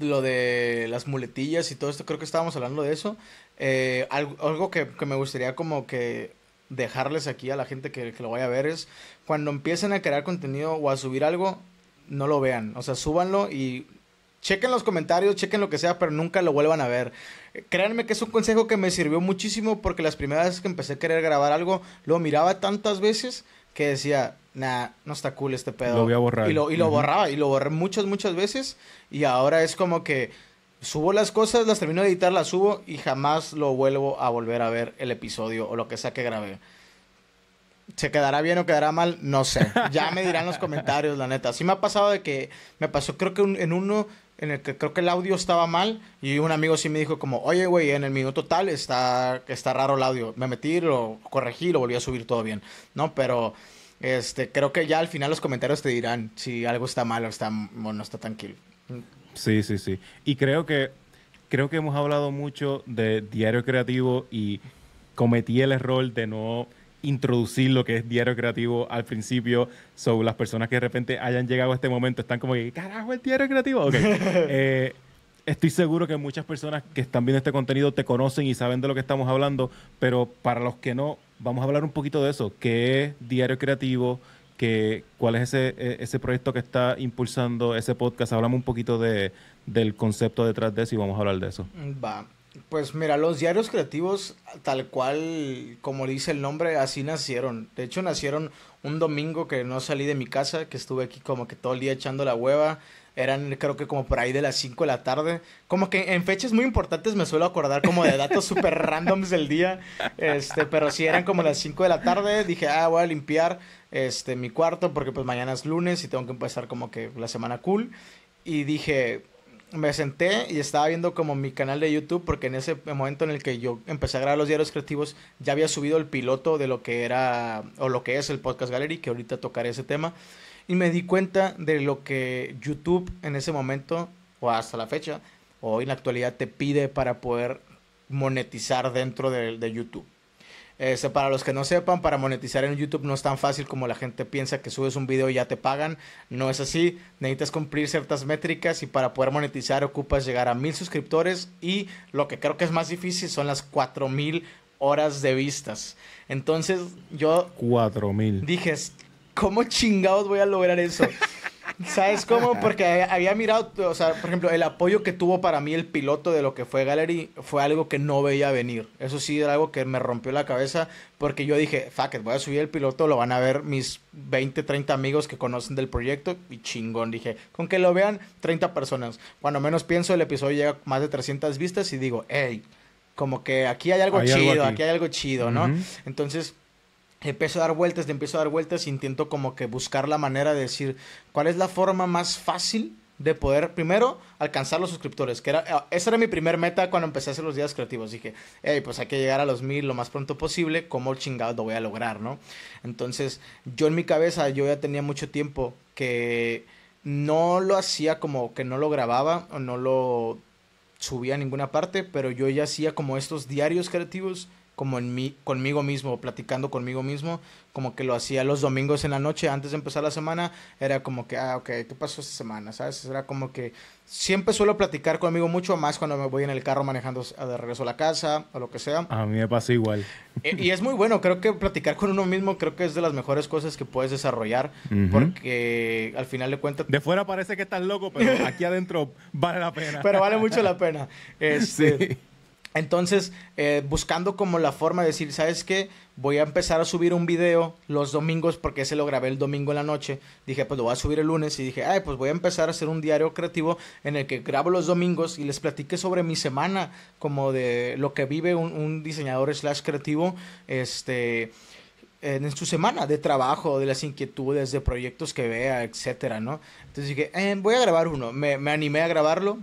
Speaker 1: lo de las muletillas y todo esto, creo que estábamos hablando de eso. Eh, algo, que me gustaría como que dejarles aquí a la gente que, lo vaya a ver es cuando empiecen a crear contenido o a subir algo, no lo vean. O sea, súbanlo y chequen los comentarios, chequen lo que sea, pero nunca lo vuelvan a ver. Eh, créanme que es un consejo que me sirvió muchísimo porque las primeras veces que empecé a querer grabar algo, lo miraba tantas veces que decía, nah, no está cool este pedo. Lo voy a borrar. Y lo, y lo borraba, y lo borré muchas, muchas veces. Y ahora es como que subo las cosas, las termino de editar, las subo y jamás lo vuelvo a volver a ver el episodio o lo que sea que grabé. ¿Se quedará bien o quedará mal? No sé. Ya me dirán los comentarios, la neta. Sí me ha pasado de que me pasó, creo que en uno en el que creo que el audio estaba mal y un amigo sí me dijo como, oye, güey, en el minuto tal está, está raro el audio. Me metí, lo corregí, lo volví a subir todo bien, ¿no? Pero este, creo que ya al final los comentarios te dirán si algo está mal o, está, o no está tranquilo.
Speaker 2: Sí, sí, sí. Y creo que, creo que hemos hablado mucho de diario creativo y cometí el error de no introducir lo que es diario creativo al principio. sobre las personas que de repente hayan llegado a este momento están como que, carajo, el diario creativo. Eh, estoy seguro que muchas personas que están viendo este contenido te conocen y saben de lo que estamos hablando, pero para los que no, vamos a hablar un poquito de eso. ¿Qué es diario creativo? que, cuál es ese, e, ese proyecto que está impulsando ese podcast. Hablamos un poquito de, del concepto detrás de eso y vamos a hablar de eso.
Speaker 1: Va. Pues mira, los diarios creativos, tal cual como dice el nombre, así nacieron. De hecho, nacieron un domingo que no salí de mi casa, que estuve aquí como que todo el día echando la hueva. Eran creo que como por ahí de las 5 de la tarde. Como que en fechas muy importantes me suelo acordar como de datos súper randoms del día. Este, pero si sí eran como las 5 de la tarde, dije, ah, voy a limpiar este, mi cuarto, porque pues mañana es lunes y tengo que empezar como que la semana cool. Y dije, me senté y estaba viendo como mi canal de YouTube, porque en ese momento en el que yo empecé a grabar los diarios creativos, ya había subido el piloto de lo que era, o lo que es el Podcast Gallery, que ahorita tocaré ese tema. Y me di cuenta de lo que YouTube en ese momento, o hasta la fecha, o en la actualidad, te pide para poder monetizar dentro de YouTube. Este, para los que no sepan, para monetizar en YouTube no es tan fácil como la gente piensa que subes un video y ya te pagan. No es así. Necesitas cumplir ciertas métricas y para poder monetizar ocupas llegar a mil suscriptores y lo que creo que es más difícil son las cuatro mil horas de vistas. Entonces yo...
Speaker 2: Cuatro mil.
Speaker 1: Dije, ¿cómo chingados voy a lograr eso? ¿Sabes cómo? Porque había mirado, o sea, por ejemplo, el apoyo que tuvo para mí el piloto de lo que fue Gallery fue algo que no veía venir. Eso sí era algo que me rompió la cabeza porque yo dije, fuck it, voy a subir el piloto, lo van a ver mis 20, 30 amigos que conocen del proyecto y chingón. Dije, con que lo vean 30 personas. Cuando menos pienso, el episodio llega más de 300 vistas y digo, hey, como que aquí hay algo chido, aquí. hay algo chido, ¿no? Entonces empiezo a dar vueltas, le empiezo a dar vueltas, intento como que buscar la manera de decir cuál es la forma más fácil de poder primero alcanzar los suscriptores, que era ah, esa era mi primer meta cuando empecé a hacer los días creativos. Dije, hey, pues hay que llegar a los mil lo más pronto posible, ¿cómo chingado lo voy a lograr, no? Entonces, yo en mi cabeza, yo ya tenía mucho tiempo que no lo hacía como que no lo grababa o no lo subía a ninguna parte, pero yo ya hacía como estos diarios creativos como en conmigo mismo, platicando conmigo mismo, como que lo hacía los domingos en la noche, antes de empezar la semana, era como que, ah, ok, ¿qué pasó esta semana? ¿Sabes? Era como que siempre suelo platicar conmigo mucho más cuando me voy en el carro manejando ah, de regreso a la casa o lo que sea. A
Speaker 2: mí me pasa igual.
Speaker 1: E, y, es muy bueno, creo que platicar con uno mismo creo que es de las mejores cosas que puedes desarrollar, porque al final de cuentas... De fuera parece que estás loco, pero aquí adentro vale la pena. Pero vale mucho la pena. Este, sí. Entonces, eh, buscando como la forma de decir, ¿sabes qué? Voy a empezar a subir un video los domingos porque ese lo grabé el domingo en la noche. Dije, pues lo voy a subir el lunes y dije, ay, pues voy a empezar a hacer un diario creativo en el que grabo los domingos y les platiqué sobre mi semana, como de lo que vive un, diseñador slash creativo, este, en su semana de trabajo, de las inquietudes, de proyectos que vea, etcétera, ¿no? Entonces dije, eh, voy a grabar uno. me animé a grabarlo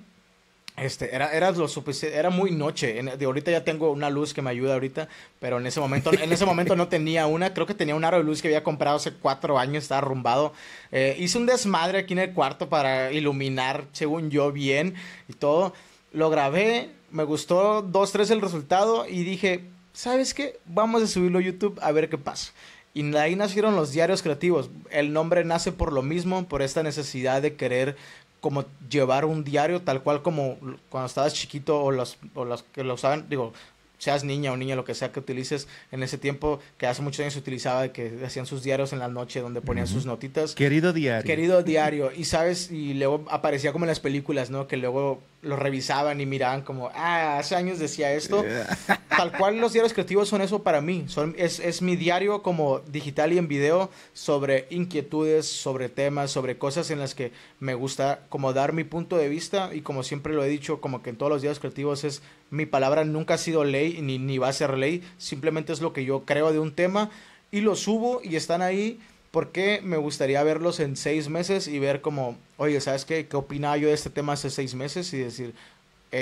Speaker 1: este, era, era lo era muy noche. de ahorita ya tengo una luz que me ayuda ahorita, pero en ese momento, en ese momento no tenía una. Creo que tenía un aro de luz que había comprado hace cuatro años, estaba arrumbado. Eh, hice un desmadre aquí en el cuarto para iluminar, según yo, bien y todo. Lo grabé, me gustó dos, tres el resultado y dije, ¿sabes qué? Vamos a subirlo a YouTube a ver qué pasa. Y ahí nacieron los diarios creativos. El nombre nace por lo mismo, por esta necesidad de querer como llevar un diario tal cual como cuando estabas chiquito o los, o las que lo usaban, digo, seas niña o niña, lo que sea que utilices, en ese tiempo que hace muchos años se utilizaba, que hacían sus diarios en la noche donde ponían sus notitas. Querido diario. Querido diario. Y sabes, y luego aparecía como en las películas, ¿no? Que luego lo revisaban y miraban como, ah, hace años decía esto. Tal cual los diarios creativos son eso para mí. Son, es, mi diario como digital y en video sobre inquietudes, sobre temas, sobre cosas en las que me gusta como dar mi punto de vista y como siempre lo he dicho, como que en todos los diarios creativos es mi palabra nunca ha sido ley ni, ni va a ser ley, simplemente es lo que yo creo de un tema y lo subo y están ahí porque me gustaría verlos en seis meses y ver como, oye, ¿sabes qué? ¿Qué opinaba yo de este tema hace seis meses? Y decir,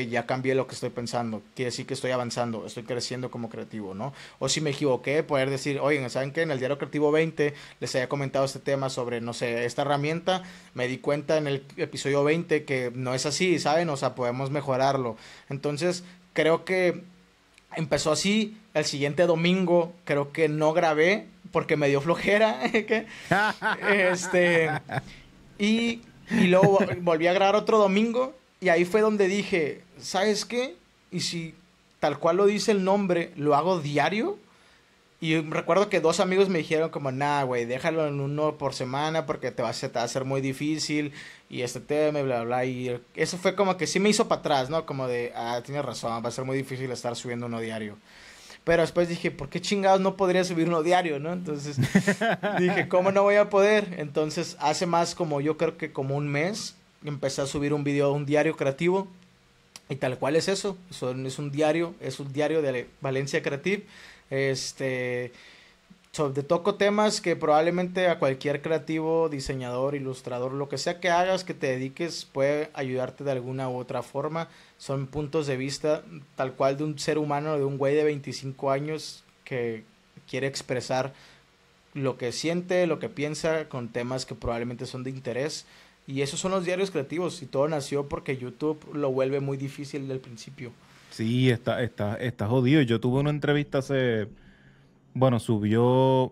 Speaker 1: ya cambié lo que estoy pensando, quiere decir que estoy avanzando, estoy creciendo como creativo, ¿no? O si me equivoqué, poder decir, oye, ¿saben qué? En el diario creativo 20 les había comentado este tema sobre, no sé, esta herramienta, me di cuenta en el episodio 20 que no es así, ¿saben? O sea, podemos mejorarlo. Entonces, creo que empezó así, el siguiente domingo creo que no grabé, porque me dio flojera. este, y, luego volví a grabar otro domingo y ahí fue donde dije, ¿sabes qué? Y si tal cual lo dice el nombre, lo hago diario. Y recuerdo que dos amigos me dijeron como, nah, güey, déjalo en uno por semana porque te va, a, ser muy difícil y este tema y bla, bla, Y eso fue como que sí me hizo para atrás, ¿no? Como de, ah, tienes razón, va a ser muy difícil estar subiendo uno diario. Pero después dije, ¿por qué chingados no podría subir uno diario, no? Entonces dije, ¿cómo no voy a poder? Entonces hace más como yo creo que como un mes empecé a subir un video, un diario creativo. Y tal cual es eso. es un diario, es un diario de Valencia Creative. Este sobre, toco temas que probablemente a cualquier creativo, diseñador, ilustrador, lo que sea que hagas, que te dediques, puede ayudarte de alguna u otra forma. Son puntos de vista tal cual de un ser humano, de un güey de 25 años que quiere expresar lo que siente, lo que piensa, con temas que probablemente son de interés. Y esos son los diarios creativos. Y todo nació porque YouTube lo vuelve muy difícil del principio.
Speaker 2: Sí, está, está, está jodido. Yo tuve una entrevista hace bueno, subió.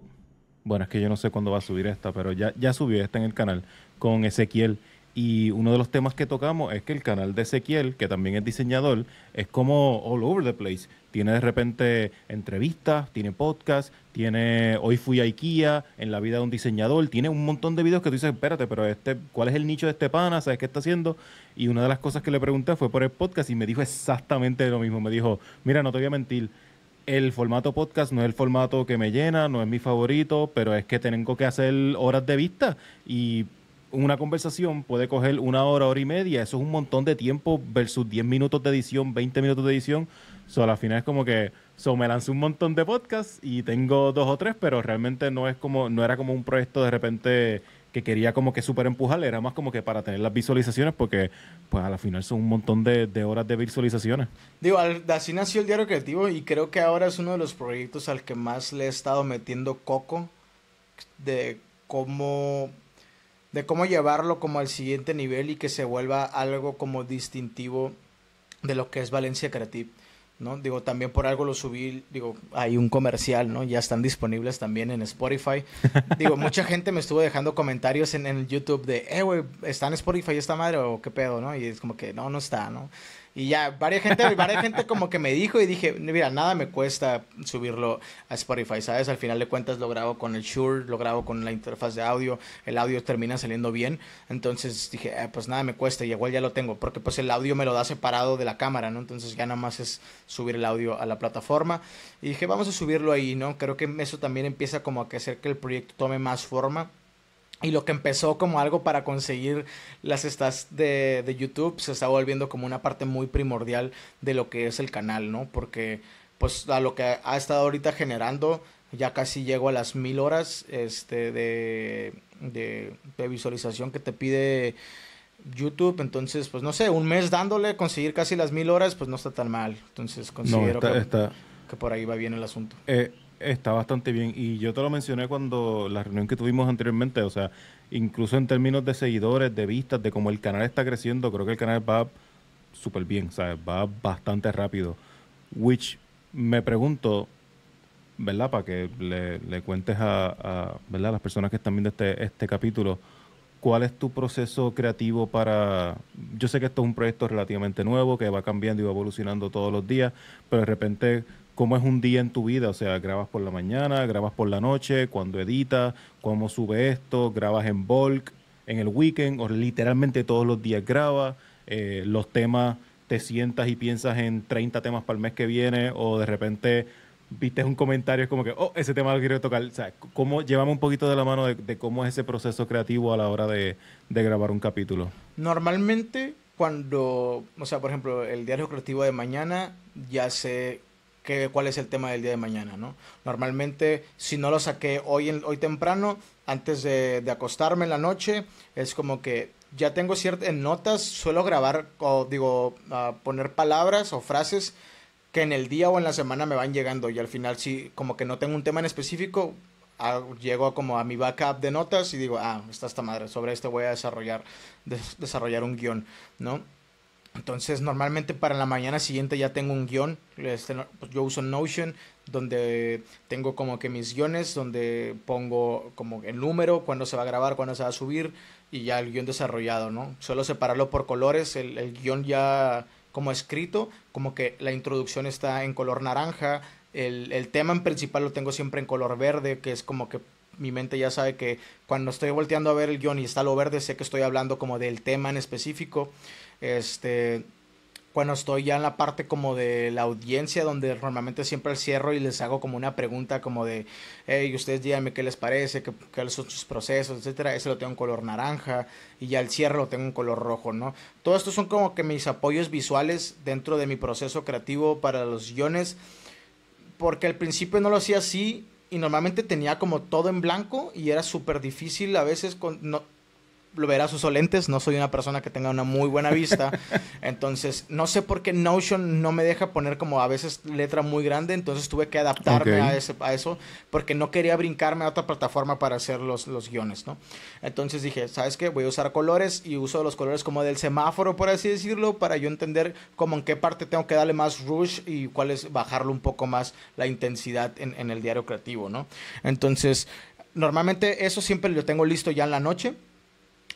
Speaker 2: Bueno, es que yo no sé cuándo va a subir esta, pero ya, ya subió esta en el canal con Ezequiel. Y uno de los temas que tocamos es que el canal de Ezequiel, que también es diseñador, es como all over the place. Tiene de repente entrevistas, tiene podcast, tiene Hoy fui a IKEA, En la vida de un diseñador, tiene un montón de videos que tú dices, espérate, pero este, ¿cuál es el nicho de este pana? ¿Sabes qué está haciendo? Y una de las cosas que le pregunté fue por el podcast y me dijo exactamente lo mismo. Me dijo, mira, no te voy a mentir el formato podcast no es el formato que me llena, no es mi favorito, pero es que tengo que hacer horas de vista y una conversación puede coger una hora, hora y media, eso es un montón de tiempo versus 10 minutos de edición, 20 minutos de edición. So, al final es como que me lancé un montón de podcasts y tengo dos o tres, pero realmente no es como no era como un proyecto de repente que quería como que super empujarle, era más como que para tener las visualizaciones, porque pues a final son un montón de, horas de visualizaciones.
Speaker 1: Digo, así nació el diario creativo y creo que ahora es uno de los proyectos al que más le he estado metiendo coco de cómo de cómo llevarlo como al siguiente nivel y que se vuelva algo como distintivo de lo que es Valencia Creative. ¿no? Digo, también por algo lo subí, digo, hay un comercial, ¿no? Ya están disponibles también en Spotify. Digo, mucha gente me estuvo dejando comentarios en, el YouTube de, eh, güey, ¿está en Spotify esta madre o qué pedo, no? Y es como que, no, no está, ¿no? Y ya, varias gente, varias gente como que me dijo y dije, mira, nada me cuesta subirlo a Spotify, ¿sabes? Al final de cuentas lo grabo con el Shure, lo grabo con la interfaz de audio, el audio termina saliendo bien. Entonces dije, ah, pues nada me cuesta y igual ya lo tengo, porque pues el audio me lo da separado de la cámara, ¿no? Entonces ya nada más es subir el audio a la plataforma. Y dije, vamos a subirlo ahí, ¿no? Creo que eso también empieza como a que hacer que el proyecto tome más forma y lo que empezó como algo para conseguir las estás de, YouTube se está volviendo como una parte muy primordial de lo que es el canal, ¿no? Porque pues a lo que ha estado ahorita generando, ya casi llego a las mil horas este, de, visualización que te pide YouTube. Entonces, pues no sé, un mes dándole, conseguir casi las mil horas, pues no está tan mal. Entonces considero que, por ahí va bien el asunto.
Speaker 2: Eh, está bastante bien. Y yo te lo mencioné cuando la reunión que tuvimos anteriormente, o sea, incluso en términos de seguidores, de vistas, de cómo el canal está creciendo, creo que el canal va súper bien, ¿sabes? Va bastante rápido. Which me pregunto, ¿verdad? Para que le, cuentes a, ¿verdad? las personas que están viendo este, este capítulo, ¿cuál es tu proceso creativo para... Yo sé que esto es un proyecto relativamente nuevo, que va cambiando y va evolucionando todos los días, pero de repente cómo es un día en tu vida, o sea, grabas por la mañana, grabas por la noche, cuando editas, cómo sube esto, grabas en bulk, en el weekend, o literalmente todos los días grabas, eh, los temas, te sientas y piensas en 30 temas para el mes que viene, o de repente viste un comentario, es como que, oh, ese tema lo quiero tocar. O sea, ¿cómo, llevamos un poquito de la mano de, cómo es ese proceso creativo a la hora de, grabar un capítulo.
Speaker 1: Normalmente, cuando, o sea, por ejemplo, el diario creativo de mañana, ya se cuál es el tema del día de mañana, ¿no? Normalmente, si no lo saqué hoy, en, hoy temprano, antes de, acostarme en la noche, es como que ya tengo ciertas notas, suelo grabar o digo, poner palabras o frases que en el día o en la semana me van llegando y al final si como que no tengo un tema en específico, ah, llego como a mi backup de notas y digo, ah, está esta madre, sobre esto voy a desarrollar, desarrollar un guión, ¿no? Entonces, normalmente para la mañana siguiente ya tengo un guión. Este, pues, yo uso Notion, donde tengo como que mis guiones, donde pongo como el número, cuándo se va a grabar, cuándo se va a subir, y ya el guión desarrollado, ¿no? Suelo separarlo por colores, el, guión ya como escrito, como que la introducción está en color naranja, el, el tema en principal lo tengo siempre en color verde, que es como que mi mente ya sabe que cuando estoy volteando a ver el guión y está lo verde, sé que estoy hablando como del tema en específico. Este, cuando estoy ya en la parte como de la audiencia, donde normalmente siempre cierro y les hago como una pregunta como de, hey, ustedes díganme qué les parece, qué, cuáles son sus procesos, etcétera. Ese lo tengo en color naranja y ya el cierre lo tengo en color rojo, ¿no? Todo esto son como que mis apoyos visuales dentro de mi proceso creativo para los guiones, porque al principio no lo hacía así y normalmente tenía como todo en blanco y era súper difícil a veces con lo verá sus solentes, no soy una persona que tenga una muy buena vista. Entonces, no sé por qué Notion no me deja poner como a veces letra muy grande, entonces tuve que adaptarme a, ese, a eso porque no quería brincarme a otra plataforma para hacer los, guiones, ¿no? Entonces dije, ¿sabes qué? Voy a usar colores y uso los colores como del semáforo, por así decirlo, para yo entender como en qué parte tengo que darle más rush y cuál es bajarlo un poco más la intensidad en, en el diario creativo, ¿no? Entonces, normalmente eso siempre lo tengo listo ya en la noche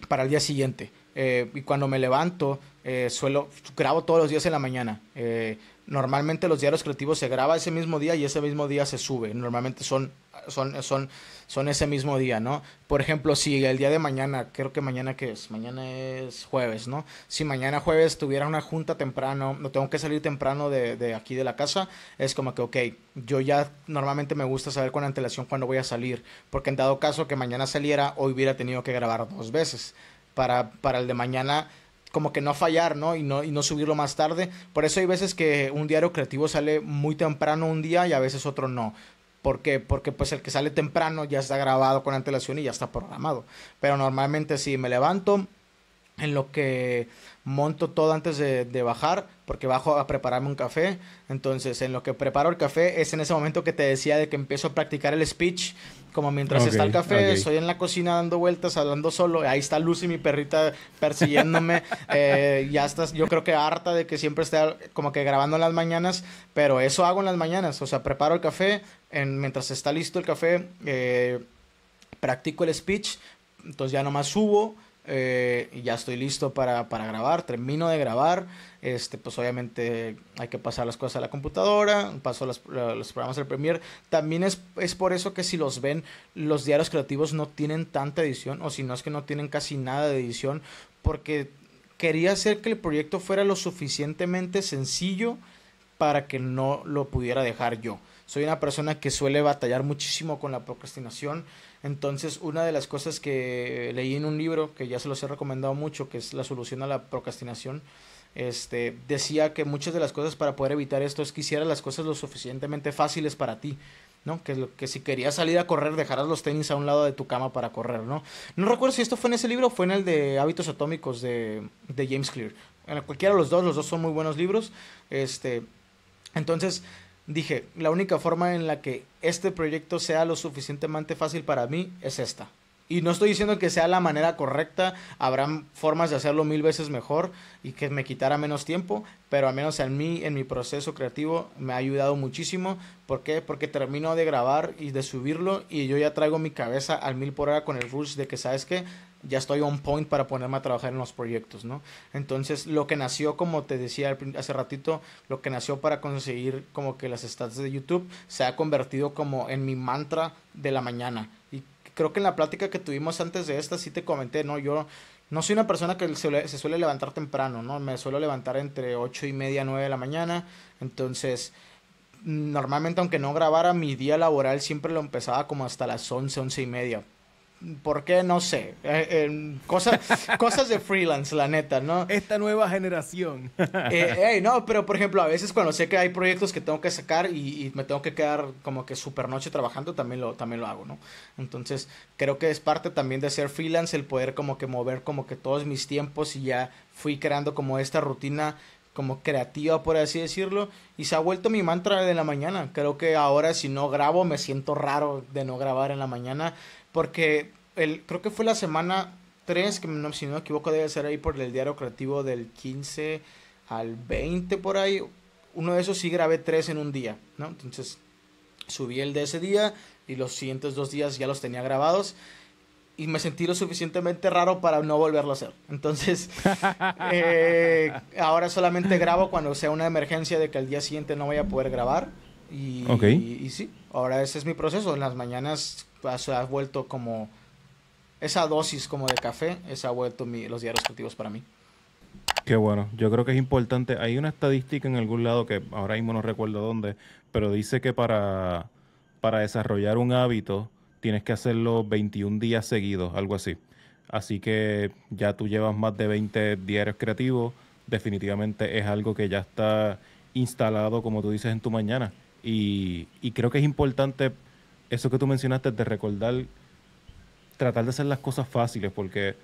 Speaker 1: para el día siguiente. Eh, y cuando me levanto, eh, suelo, grabo todos los días en la mañana. Eh, normalmente los diarios creativos se graba ese mismo día y ese mismo día se sube. Normalmente son, son, son son ese mismo día, ¿no? Por ejemplo, si el día de mañana, creo que mañana que es, mañana es jueves, ¿no? Si mañana jueves tuviera una junta temprano, no tengo que salir temprano de, aquí de la casa, es como que, ok, yo ya normalmente me gusta saber con antelación cuándo voy a salir, porque en dado caso que mañana saliera, hoy hubiera tenido que grabar dos veces. Para, para el de mañana como que no fallar, ¿no? Y, ¿no? y no subirlo más tarde. Por eso hay veces que un diario creativo sale muy temprano un día y a veces otro no porque porque pues el que sale temprano ya está grabado con antelación y ya está programado. Pero normalmente si me levanto en lo que monto todo antes de, de, bajar, porque bajo a prepararme un café. Entonces, en lo que preparo el café es en ese momento que te decía de que empiezo a practicar el speech. Como mientras está el café, ...soy estoy en la cocina dando vueltas, hablando solo. Ahí está Lucy, mi perrita, persiguiéndome. Eh, ya estás, yo creo que harta de que siempre esté como que grabando en las mañanas, pero eso hago en las mañanas. O sea, preparo el café, mientras está listo el café, eh, practico el speech, entonces ya nomás subo, eh, ya estoy listo para, para, grabar, termino de grabar, este, pues obviamente hay que pasar las cosas a la computadora, paso los programas del Premiere, también es, por eso que si los ven, los diarios creativos no tienen tanta edición, o si no es que no tienen casi nada de edición, porque quería hacer que el proyecto fuera lo suficientemente sencillo para que no lo pudiera dejar yo soy una persona que suele batallar muchísimo con la procrastinación. Entonces, una de las cosas que leí en un libro que ya se los he recomendado mucho, que es La solución a la procrastinación, este, decía que muchas de las cosas para poder evitar esto es que hicieras las cosas lo suficientemente fáciles para ti. ¿no? Que, que si querías salir a correr, dejaras los tenis a un lado de tu cama para correr, ¿no? No recuerdo si esto fue en ese libro o fue en el de Hábitos Atómicos de, de James Clear. cualquiera de los dos, los dos son muy buenos libros. Este, entonces, dije, la única forma en la que este proyecto sea lo suficientemente fácil para mí es esta. Y no estoy diciendo que sea la manera correcta, habrá formas de hacerlo mil veces mejor y que me quitara menos tiempo, pero al menos en mí, en mi proceso creativo, me ha ayudado muchísimo. ¿Por qué? Porque termino de grabar y de subirlo y yo ya traigo mi cabeza al mil por hora con el rush de que, ¿sabes qué? ya estoy on point para ponerme a trabajar en los proyectos, ¿no? Entonces, lo que nació, como te decía hace ratito, lo que nació para conseguir como que las stats de YouTube se ha convertido como en mi mantra de la mañana. Y creo que en la plática que tuvimos antes de esta sí te comenté, ¿no? Yo no soy una persona que se, suele levantar temprano, ¿no? Me suelo levantar entre ocho y media, 9 de la mañana. Entonces, normalmente aunque no grabara mi día laboral, siempre lo empezaba como hasta las 11, 11 y media ¿Por qué? No sé. Eh, eh, cosas, cosas de freelance, la neta, ¿no? Esta nueva generación. hey, eh, no, pero por ejemplo, a veces cuando sé que hay proyectos que tengo que sacar y, me tengo que quedar como que super noche trabajando, también lo, también lo hago, ¿no? Entonces, creo que es parte también de ser freelance el poder como que mover como que todos mis tiempos y ya fui creando como esta rutina como creativa, por así decirlo, y se ha vuelto mi mantra de la mañana. Creo que ahora si no grabo me siento raro de no grabar en la mañana porque el, creo que fue la semana 3, que no, si no me equivoco debe ser ahí por el diario creativo del 15 al 20 por ahí. Uno de esos sí grabé tres en un día, ¿no? Entonces subí el de ese día y los siguientes dos días ya los tenía grabados y me sentí lo suficientemente raro para no volverlo a hacer. Entonces, eh, ahora solamente grabo cuando sea una emergencia de que al día siguiente no vaya a poder grabar. Y, y, y, sí, ahora ese es mi proceso. En las mañanas se ha vuelto como esa dosis como de café, se ha vuelto los diarios creativos para mí.
Speaker 2: Qué bueno, yo creo que es importante. Hay una estadística en algún lado que ahora mismo no recuerdo dónde, pero dice que para, para desarrollar un hábito tienes que hacerlo 21 días seguidos, algo así. Así que ya tú llevas más de 20 diarios creativos, definitivamente es algo que ya está instalado, como tú dices, en tu mañana. Y, y creo que es importante eso que tú mencionaste de recordar, tratar de hacer las cosas fáciles, porque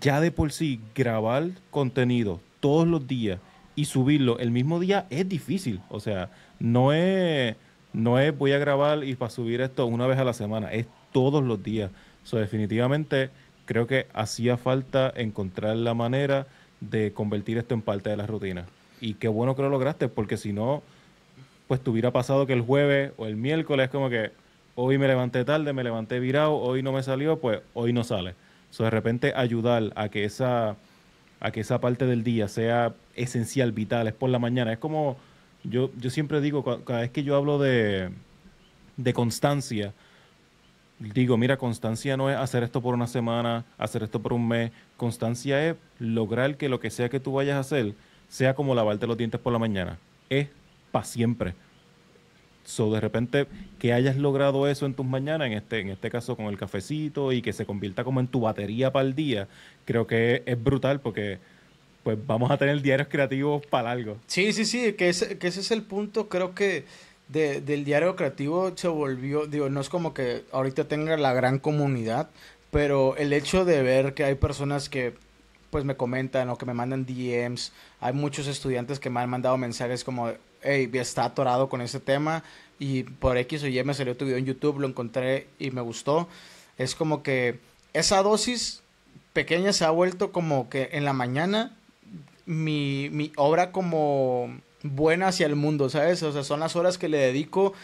Speaker 2: ya de por sí grabar contenido todos los días y subirlo el mismo día es difícil. O sea, no es, no es voy a grabar y para subir esto una vez a la semana, es todos los días. sea, definitivamente creo que hacía falta encontrar la manera de convertir esto en parte de la rutina. Y qué bueno que lo lograste, porque si no, pues te hubiera pasado que el jueves o el miércoles como que hoy me levanté tarde, me levanté virado, hoy no me salió, pues hoy no sale. So, de repente ayudar a que esa a que esa parte del día sea esencial, vital, es por la mañana. Es como yo, yo siempre digo, cada vez que yo hablo de, de constancia, digo, mira, constancia no es hacer esto por una semana, hacer esto por un mes, constancia es lograr que lo que sea que tú vayas a hacer sea como lavarte los dientes por la mañana, es para siempre. So, de repente, que hayas logrado eso en tus mañanas, en este, en este caso con el cafecito, y que se convierta como en tu batería para el día, creo que es brutal porque pues vamos a tener diarios
Speaker 1: creativos para algo. Sí, sí, sí, que ese, que ese es el punto, creo que del diario creativo se volvió, digo, no es como que ahorita tenga la gran comunidad, pero el hecho de ver que hay personas que pues me comentan o que me mandan DMs, hay muchos estudiantes que me han mandado mensajes como, está atorado con ese tema y por X o Y me salió tu video en YouTube, lo encontré y me gustó. Es como que esa dosis pequeña se ha vuelto como que en la mañana mi, mi obra como buena hacia el mundo, ¿sabes? O sea, son las horas que le dedico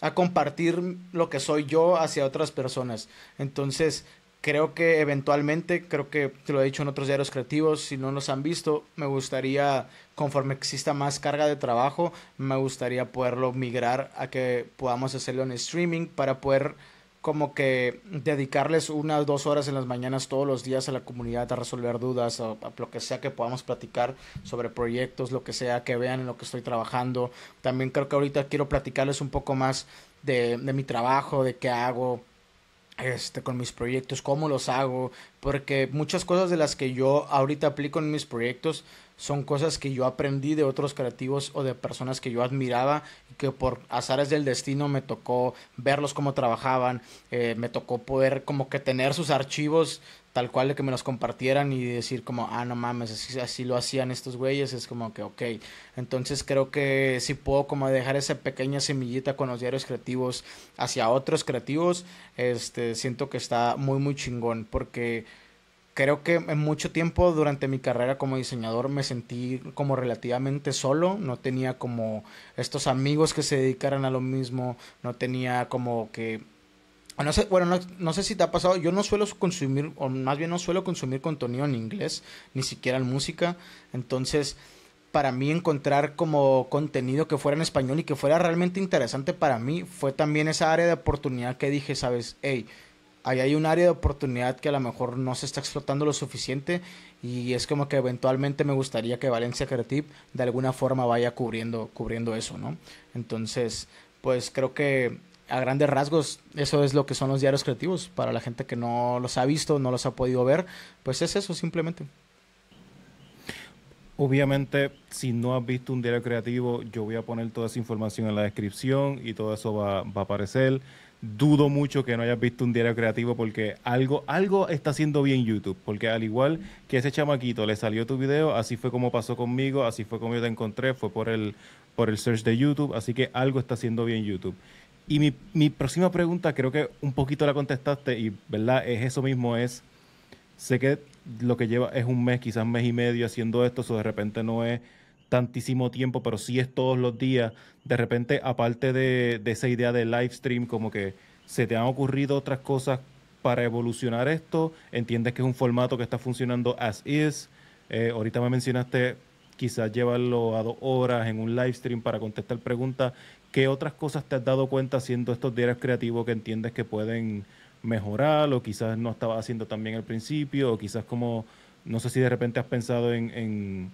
Speaker 1: a compartir lo que soy yo hacia otras personas. Entonces, Creo que eventualmente, creo que te lo he dicho en otros diarios creativos, si no nos han visto, me gustaría, conforme exista más carga de trabajo, me gustaría poderlo migrar a que podamos hacerlo en streaming para poder como que dedicarles unas dos horas en las mañanas todos los días a la comunidad a resolver dudas, o lo que sea que podamos platicar sobre proyectos, lo que sea que vean en lo que estoy trabajando. También creo que ahorita quiero platicarles un poco más de, de mi trabajo, de qué hago, este, con mis proyectos, cómo los hago, porque muchas cosas de las que yo ahorita aplico en mis proyectos son cosas que yo aprendí de otros creativos o de personas que yo admiraba y que por azares del destino me tocó verlos cómo trabajaban, eh, me tocó poder como que tener sus archivos tal cual de que me los compartieran y decir como, ah, no mames, así, así lo hacían estos güeyes, es como que, ok, entonces creo que si puedo como dejar esa pequeña semillita con los diarios creativos hacia otros creativos, este, siento que está muy, muy chingón, porque creo que en mucho tiempo durante mi carrera como diseñador me sentí como relativamente solo, no tenía como estos amigos que se dedicaran a lo mismo, no tenía como que sé, bueno, no, sé si te ha pasado, yo no suelo consumir, o más bien no suelo consumir contenido en inglés, ni siquiera en música, entonces para mí encontrar como contenido que fuera en español y que fuera realmente interesante para mí fue también esa área de oportunidad que dije, sabes, hey, ahí hay un área de oportunidad que a lo mejor no se está explotando lo suficiente y es como que eventualmente me gustaría que Valencia Creative de alguna forma vaya cubriendo, cubriendo eso, ¿no? Entonces, pues creo que a grandes rasgos, eso es lo que son los diarios creativos. Para la gente que no los ha visto, no los ha podido ver, pues es eso simplemente. Obviamente,
Speaker 2: si no has visto un diario creativo, yo voy a poner toda esa información en la descripción y todo eso va, a aparecer. Dudo mucho que no hayas visto un diario creativo porque algo, algo está haciendo bien YouTube. Porque al igual que ese chamaquito le salió tu video, así fue como pasó conmigo, así fue como yo te encontré, fue por el, por el search de YouTube. Así que algo está haciendo bien YouTube. Y mi, próxima pregunta, creo que un poquito la contestaste y, ¿verdad? Es eso mismo, es, sé que lo que lleva es un mes, quizás mes y medio haciendo esto, o de repente no es tantísimo tiempo, pero sí es todos los días. De repente, aparte de, esa idea de live stream, como que se te han ocurrido otras cosas para evolucionar esto, entiendes que es un formato que está funcionando as is. Eh, ahorita me mencionaste quizás llevarlo a dos horas en un live stream para contestar preguntas. ¿Qué otras cosas te has dado cuenta haciendo estos diarios creativos que entiendes que pueden mejorar o quizás no estabas haciendo tan bien al principio o quizás como, no sé si de repente has pensado en,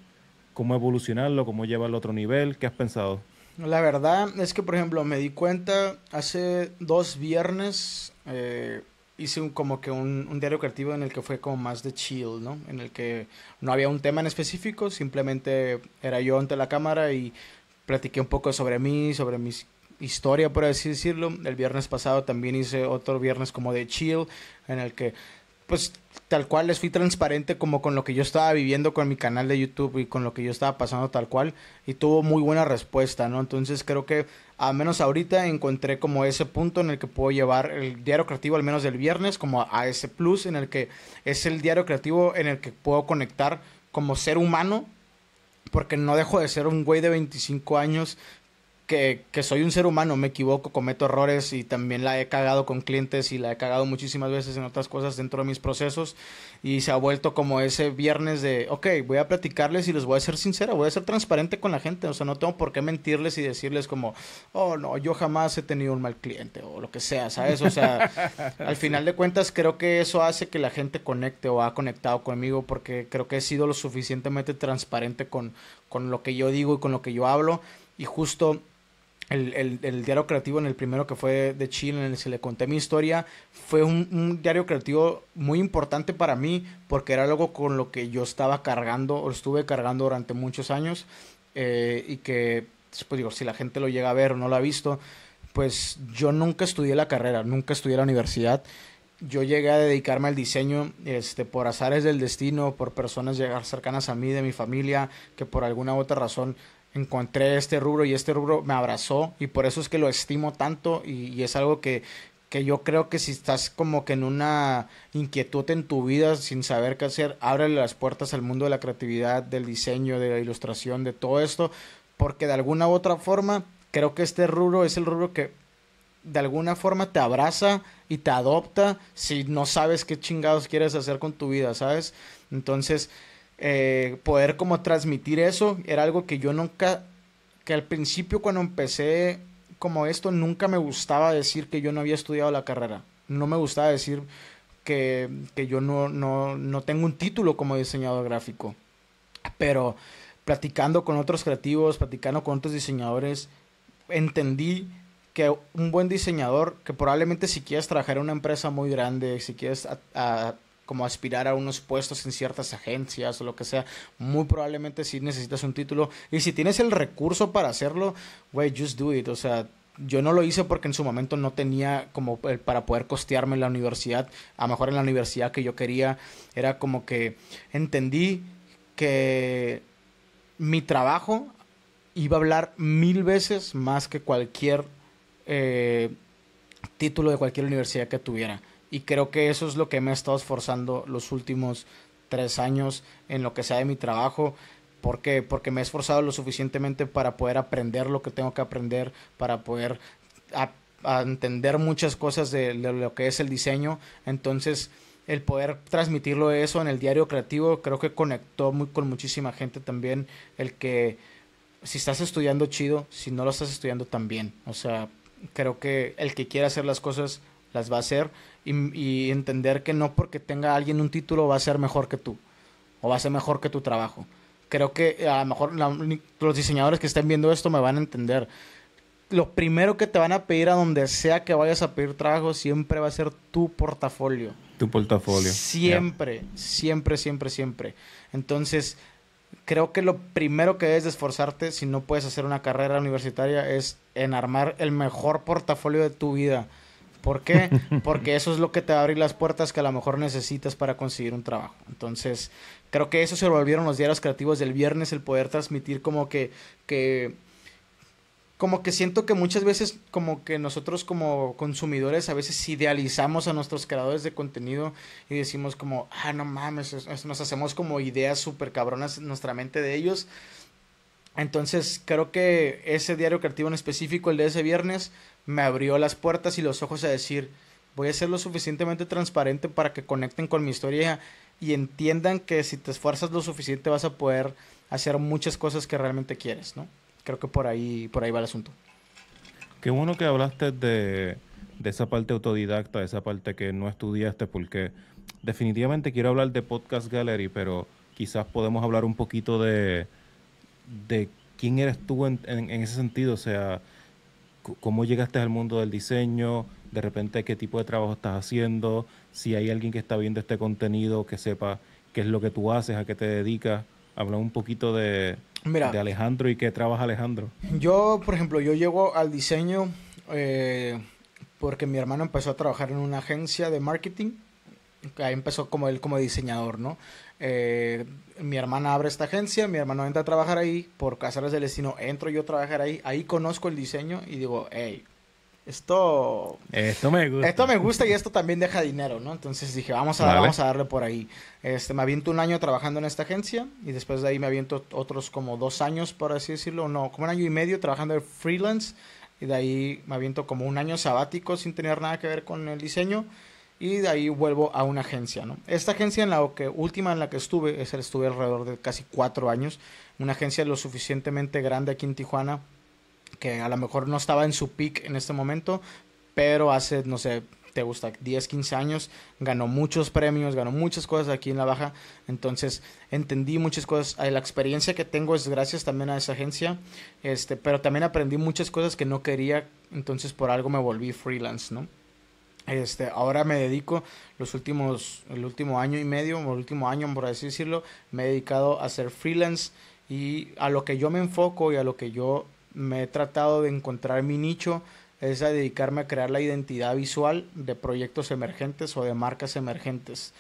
Speaker 2: cómo evolucionarlo, cómo llevarlo a otro nivel, ¿qué has pensado?
Speaker 1: La verdad es que, por ejemplo, me di cuenta hace dos viernes, eh, hice un, como que un, un, diario creativo en el que fue como más de chill, ¿no? En el que no había un tema en específico, simplemente era yo ante la cámara y platiqué un poco sobre mí, sobre mi historia, por así decirlo. El viernes pasado también hice otro viernes como de chill, en el que, pues, tal cual les fui transparente como con lo que yo estaba viviendo con mi canal de YouTube y con lo que yo estaba pasando tal cual. Y tuvo muy buena respuesta, ¿no? Entonces creo que, al menos ahorita, encontré como ese punto en el que puedo llevar el diario creativo, al menos del viernes, como a ese plus, en el que es el diario creativo en el que puedo conectar como ser humano porque no dejo de ser un güey de 25 años que, soy un ser humano, me equivoco, cometo errores y también la he cagado con clientes y la he cagado muchísimas veces en otras cosas dentro de mis procesos y se ha vuelto como ese viernes de, ok, voy a platicarles y les voy a ser sincera, voy a ser transparente con la gente, o sea, no tengo por qué mentirles y decirles como, oh, no, yo jamás he tenido un mal cliente o lo que sea, ¿sabes? O sea, al final de cuentas creo que eso hace que la gente conecte o ha conectado conmigo porque creo que he sido lo suficientemente transparente con, con lo que yo digo y con lo que yo hablo y justo el, diario creativo en el primero que fue de Chile, en el que le conté mi historia, fue un, diario creativo muy importante para mí porque era algo con lo que yo estaba cargando o estuve cargando durante muchos años eh, y que, pues digo, si la gente lo llega a ver o no lo ha visto, pues yo nunca estudié la carrera, nunca estudié la universidad. Yo llegué a dedicarme al diseño este, por azares del destino, por personas llegar cercanas a mí, de mi familia, que por alguna otra razón encontré este rubro y este rubro me abrazó y por eso es que lo estimo tanto y, es algo que, que yo creo que si estás como que en una inquietud en tu vida sin saber qué hacer, ábrele las puertas al mundo de la creatividad, del diseño, de la ilustración, de todo esto, porque de alguna u otra forma creo que este rubro es el rubro que de alguna forma te abraza y te adopta si no sabes qué chingados quieres hacer con tu vida, ¿sabes? Entonces, eh, poder como transmitir eso era algo que yo nunca, que al principio cuando empecé como esto, nunca me gustaba decir que yo no había estudiado la carrera. No me gustaba decir que, que yo no, no, tengo un título como diseñador gráfico. Pero platicando con otros creativos, platicando con otros diseñadores, entendí que un buen diseñador, que probablemente si quieres trabajar en una empresa muy grande, si quieres como aspirar a unos puestos en ciertas agencias o lo que sea, muy probablemente si necesitas un título y si tienes el recurso para hacerlo, güey, just do it, o sea, yo no lo hice porque en su momento no tenía como para poder costearme la universidad, a lo mejor en la universidad que yo quería, era como que entendí que mi trabajo iba a hablar mil veces más que cualquier eh, título de cualquier universidad que tuviera. Y creo que eso es lo que me he estado esforzando los últimos tres años en lo que sea de mi trabajo. porque Porque me he esforzado lo suficientemente para poder aprender lo que tengo que aprender, para poder a, entender muchas cosas de, de lo que es el diseño. Entonces, el poder transmitirlo eso en el diario creativo creo que conectó muy, con muchísima gente también el que si estás estudiando chido, si no lo estás estudiando también. O sea, creo que el que quiera hacer las cosas las va a hacer y, entender que no porque tenga alguien un título va a ser mejor que tú o va a ser mejor que tu trabajo. Creo que eh, a lo mejor los diseñadores que estén viendo esto me van a entender. Lo primero que te van a pedir a donde sea que vayas a pedir trabajo siempre va a ser tu portafolio. Tu portafolio. Siempre, siempre, siempre, siempre. Entonces, creo que lo primero que debes de esforzarte si no puedes hacer una carrera universitaria es en armar el mejor portafolio de tu vida. ¿Por qué? Porque eso es lo que te va a abrir las puertas que a lo mejor necesitas para conseguir un trabajo. Entonces, creo que eso se volvieron los diarios creativos del viernes, el poder transmitir como que, que como que siento que muchas veces como que nosotros como consumidores a veces idealizamos a nuestros creadores de contenido y decimos como, ah, no mames, nos hacemos como ideas súper cabronas en nuestra mente de ellos. Entonces creo que ese diario creativo en específico, el de ese viernes, me abrió las puertas y los ojos a decir, voy a ser lo suficientemente transparente para que conecten con mi historia y entiendan que si te esfuerzas lo suficiente vas a poder hacer muchas cosas que realmente quieres, ¿no? Creo que por ahí, por ahí va el asunto.
Speaker 2: Qué bueno que hablaste de, esa parte autodidacta, de esa parte que no estudiaste, porque definitivamente quiero hablar de Podcast Gallery, pero quizás podemos hablar un poquito de, de quién eres tú en, en ese sentido, o sea, cómo llegaste al mundo del diseño, de repente qué tipo de trabajo estás haciendo, si hay alguien que está viendo este contenido que sepa qué es lo que tú haces, a qué te dedicas. Habla un poquito de, de Alejandro y qué trabaja Alejandro.
Speaker 1: Yo, por ejemplo, yo llego al diseño eh, porque mi hermano empezó a trabajar en una agencia de marketing. Ahí empezó como él como diseñador, ¿no? Eh, mi hermana abre esta agencia, mi hermano entra a trabajar ahí, por casares del destino entro yo a trabajar ahí, ahí conozco el diseño y digo, hey, esto...
Speaker 2: Esto me gusta. Esto
Speaker 1: me gusta y esto también deja dinero, ¿no? Entonces dije, vamos a, vamos a darle por ahí. Este, me aviento un año trabajando en esta agencia y después de ahí me aviento otros como dos años, por así decirlo, no, como un año y medio trabajando de freelance y de ahí me aviento como un año sabático sin tener nada que ver con el diseño y de ahí vuelvo a una agencia, ¿no? Esta agencia en la que, última en la que estuve, es, estuve alrededor de casi cuatro años, una agencia lo suficientemente grande aquí en Tijuana, que a lo mejor no estaba en su peak en este momento, pero hace, no sé, te gusta 10, 15 años, ganó muchos premios, ganó muchas cosas aquí en la baja, entonces entendí muchas cosas, eh, la experiencia que tengo es gracias también a esa agencia, este, pero también aprendí muchas cosas que no quería, entonces por algo me volví freelance, ¿no? Este, ahora me dedico los últimos, el último año y medio, el último año por así decirlo, me he dedicado a ser freelance y a lo que yo me enfoco y a lo que yo me he tratado de encontrar mi nicho es a dedicarme a crear la identidad visual de proyectos emergentes o de marcas emergentes.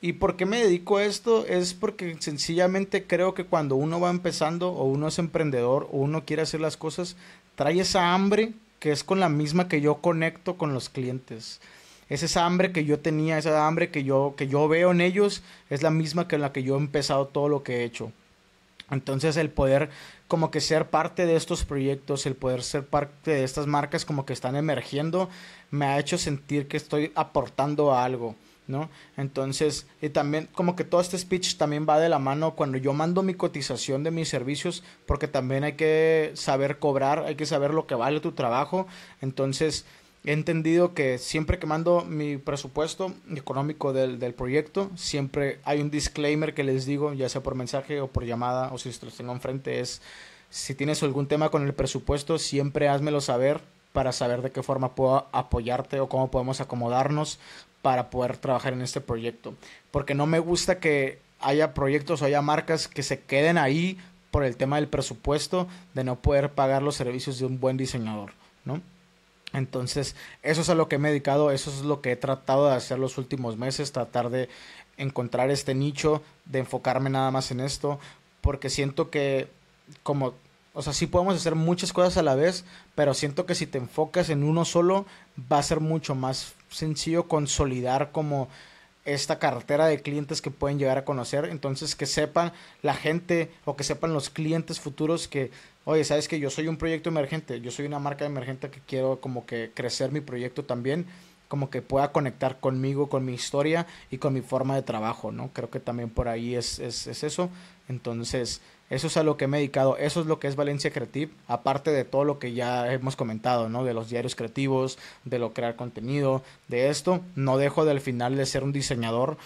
Speaker 1: ¿Y por qué me dedico a esto? Es porque sencillamente creo que cuando uno va empezando o uno es emprendedor o uno quiere hacer las cosas, trae esa hambre que es con la misma que yo conecto con los clientes. esa hambre que yo tenía, esa hambre que yo, que yo veo en ellos, es la misma que en la que yo he empezado todo lo que he hecho. Entonces el poder como que ser parte de estos proyectos, el poder ser parte de estas marcas como que están emergiendo, me ha hecho sentir que estoy aportando a algo. ¿no? Entonces, y también como que todo este speech también va de la mano cuando yo mando mi cotización de mis servicios, porque también hay que saber cobrar, hay que saber lo que vale tu trabajo. Entonces, he entendido que siempre que mando mi presupuesto económico del, proyecto, siempre hay un disclaimer que les digo, ya sea por mensaje o por llamada, o si los tengo enfrente, es si tienes algún tema con el presupuesto, siempre házmelo saber para saber de qué forma puedo apoyarte o cómo podemos acomodarnos para poder trabajar en este proyecto. Porque no me gusta que haya proyectos o haya marcas que se queden ahí por el tema del presupuesto de no poder pagar los servicios de un buen diseñador, ¿no? Entonces, eso es a lo que me he dedicado, eso es lo que he tratado de hacer los últimos meses, tratar de encontrar este nicho, de enfocarme nada más en esto, porque siento que como o sea, sí podemos hacer muchas cosas a la vez, pero siento que si te enfocas en uno solo, va a ser mucho más sencillo consolidar como esta cartera de clientes que pueden llegar a conocer. Entonces, que sepan la gente o que sepan los clientes futuros que, oye, sabes que yo soy un proyecto emergente, yo soy una marca emergente que quiero como que crecer mi proyecto también, como que pueda conectar conmigo, con mi historia y con mi forma de trabajo, ¿no? Creo que también por ahí es, es, es eso. Entonces, eso es a lo que me he dedicado, eso es lo que es Valencia Creative, aparte de todo lo que ya hemos comentado, ¿no? De los diarios creativos, de lo crear contenido, de esto. No dejo del final de ser un diseñador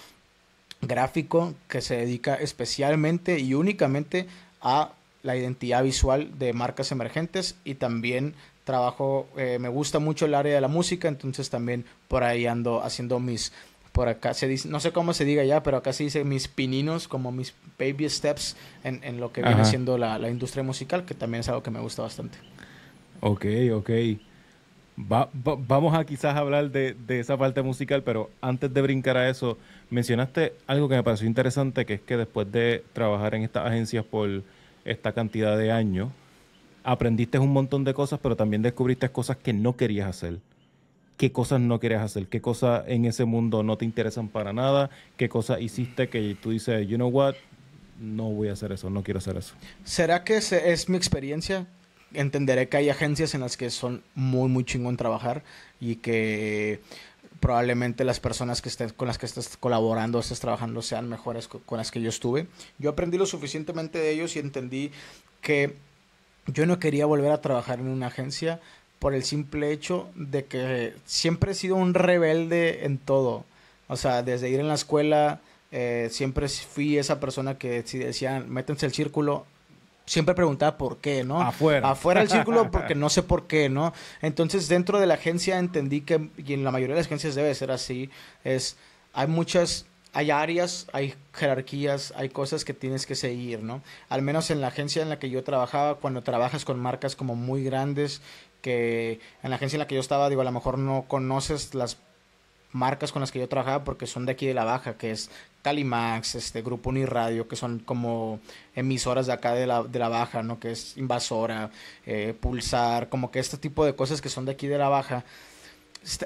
Speaker 1: gráfico que se dedica especialmente y únicamente a la identidad visual de marcas emergentes y también trabajo, eh, me gusta mucho el área de la música, entonces también por ahí ando haciendo mis por acá se dice, no sé cómo se diga ya, pero acá se dice mis pininos, como mis baby steps en, lo que viene siendo la, industria musical, que también es algo que me gusta bastante.
Speaker 2: Ok, ok. vamos a quizás hablar de, de, esa parte musical, pero antes de brincar a eso, mencionaste algo que me pareció interesante, que es que después de trabajar en estas agencias por esta cantidad de años, aprendiste un montón de cosas, pero también descubriste cosas que no querías hacer qué cosas no quieres hacer, qué cosas en ese mundo no te interesan para nada, qué cosas
Speaker 1: hiciste que tú dices, you know what, no voy a hacer eso, no quiero hacer eso. ¿Será que es mi experiencia? Entenderé que hay agencias en las que son muy, muy chingón trabajar y que probablemente las personas que estés, con las que estás colaborando, estás trabajando, sean mejores con las que yo estuve. Yo aprendí lo suficientemente de ellos y entendí que yo no quería volver a trabajar en una agencia por el simple hecho de que siempre he sido un rebelde en todo. O sea, desde ir en la escuela, eh, siempre fui esa persona que si decían, métense el círculo, siempre preguntaba por qué, ¿no? Afuera. Afuera del círculo porque no sé por qué, ¿no? Entonces, dentro de la agencia entendí que, y en la mayoría de las agencias debe ser así, es, hay muchas hay áreas, hay jerarquías, hay cosas que tienes que seguir, ¿no? Al menos en la agencia en la que yo trabajaba, cuando trabajas con marcas como muy grandes, que en la agencia en la que yo estaba, digo, a lo mejor no conoces las marcas con las que yo trabajaba porque son de aquí de la baja, que es Calimax, este Grupo Uniradio, que son como emisoras de acá de la, baja, ¿no? Que es Invasora, eh, Pulsar, como que este tipo de cosas que son de aquí de la baja.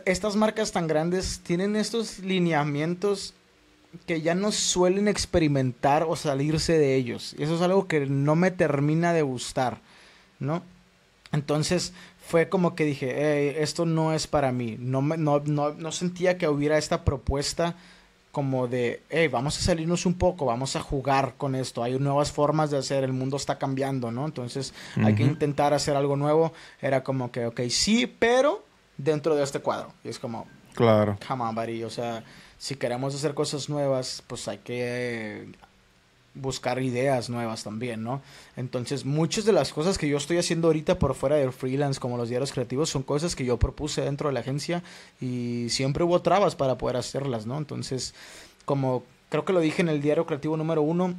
Speaker 1: estas marcas tan grandes tienen estos lineamientos que ya no suelen experimentar o salirse de ellos. Y eso es algo que no me termina de gustar, ¿no? Entonces, fue como que dije, esto no es para mí. No, no, sentía que hubiera esta propuesta como de, hey, vamos a salirnos un poco, vamos a jugar con esto. Hay nuevas formas de hacer, el mundo está cambiando, ¿no? Entonces hay que intentar hacer algo nuevo. Era como que, ok, sí, pero dentro de este cuadro. Y es como, claro. Come O sea, si queremos hacer cosas nuevas, pues hay que buscar ideas nuevas también, ¿no? Entonces, muchas de las cosas que yo estoy haciendo ahorita por fuera del freelance, como los diarios creativos, son cosas que yo propuse dentro de la agencia y siempre hubo trabas para poder hacerlas, ¿no? Entonces, como creo que lo dije en el diario creativo número uno,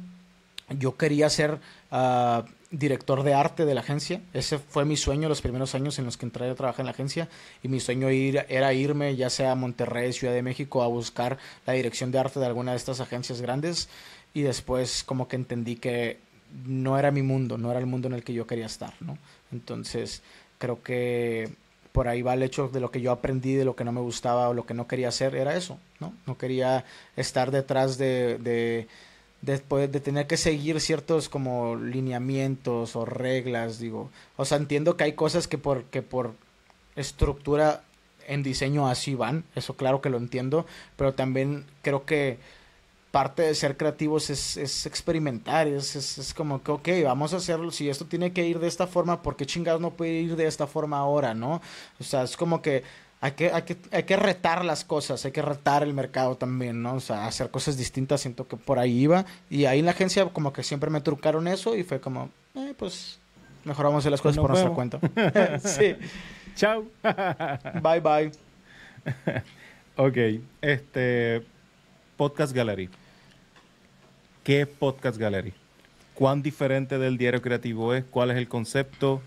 Speaker 1: yo quería ser ah, director de arte de la agencia. Ese fue mi sueño los primeros años en los que entré a trabajar en la agencia. Y mi sueño era irme ya sea a Monterrey, Ciudad de México, a buscar la dirección de arte de alguna de estas agencias grandes y después como que entendí que no era mi mundo, no era el mundo en el que yo quería estar, ¿no? Entonces creo que por ahí va el hecho de lo que yo aprendí, de lo que no me gustaba o lo que no quería hacer, era eso, ¿no? No quería estar detrás de, de después de tener que seguir ciertos como lineamientos o reglas, digo, o sea, entiendo que hay cosas que que por estructura en diseño así van, eso claro que lo entiendo, pero también creo que parte de ser creativos es, experimentar, es, como que, ok, vamos a hacerlo, si esto tiene que ir de esta forma, ¿por qué chingados no puede ir de esta forma ahora, no? O sea, es como que hay que, hay que, retar las cosas, hay que retar el mercado también, ¿no? O sea, hacer cosas distintas, siento que por ahí iba, y ahí en la agencia como que siempre me trucaron eso y fue como, eh, pues mejoramos las cosas pues por nuestra cuenta. sí. Chao. bye, bye.
Speaker 2: ok, este... Podcast Gallery. ¿Qué es Podcast Gallery? ¿Cuán diferente del diario creativo es? ¿Cuál es el concepto?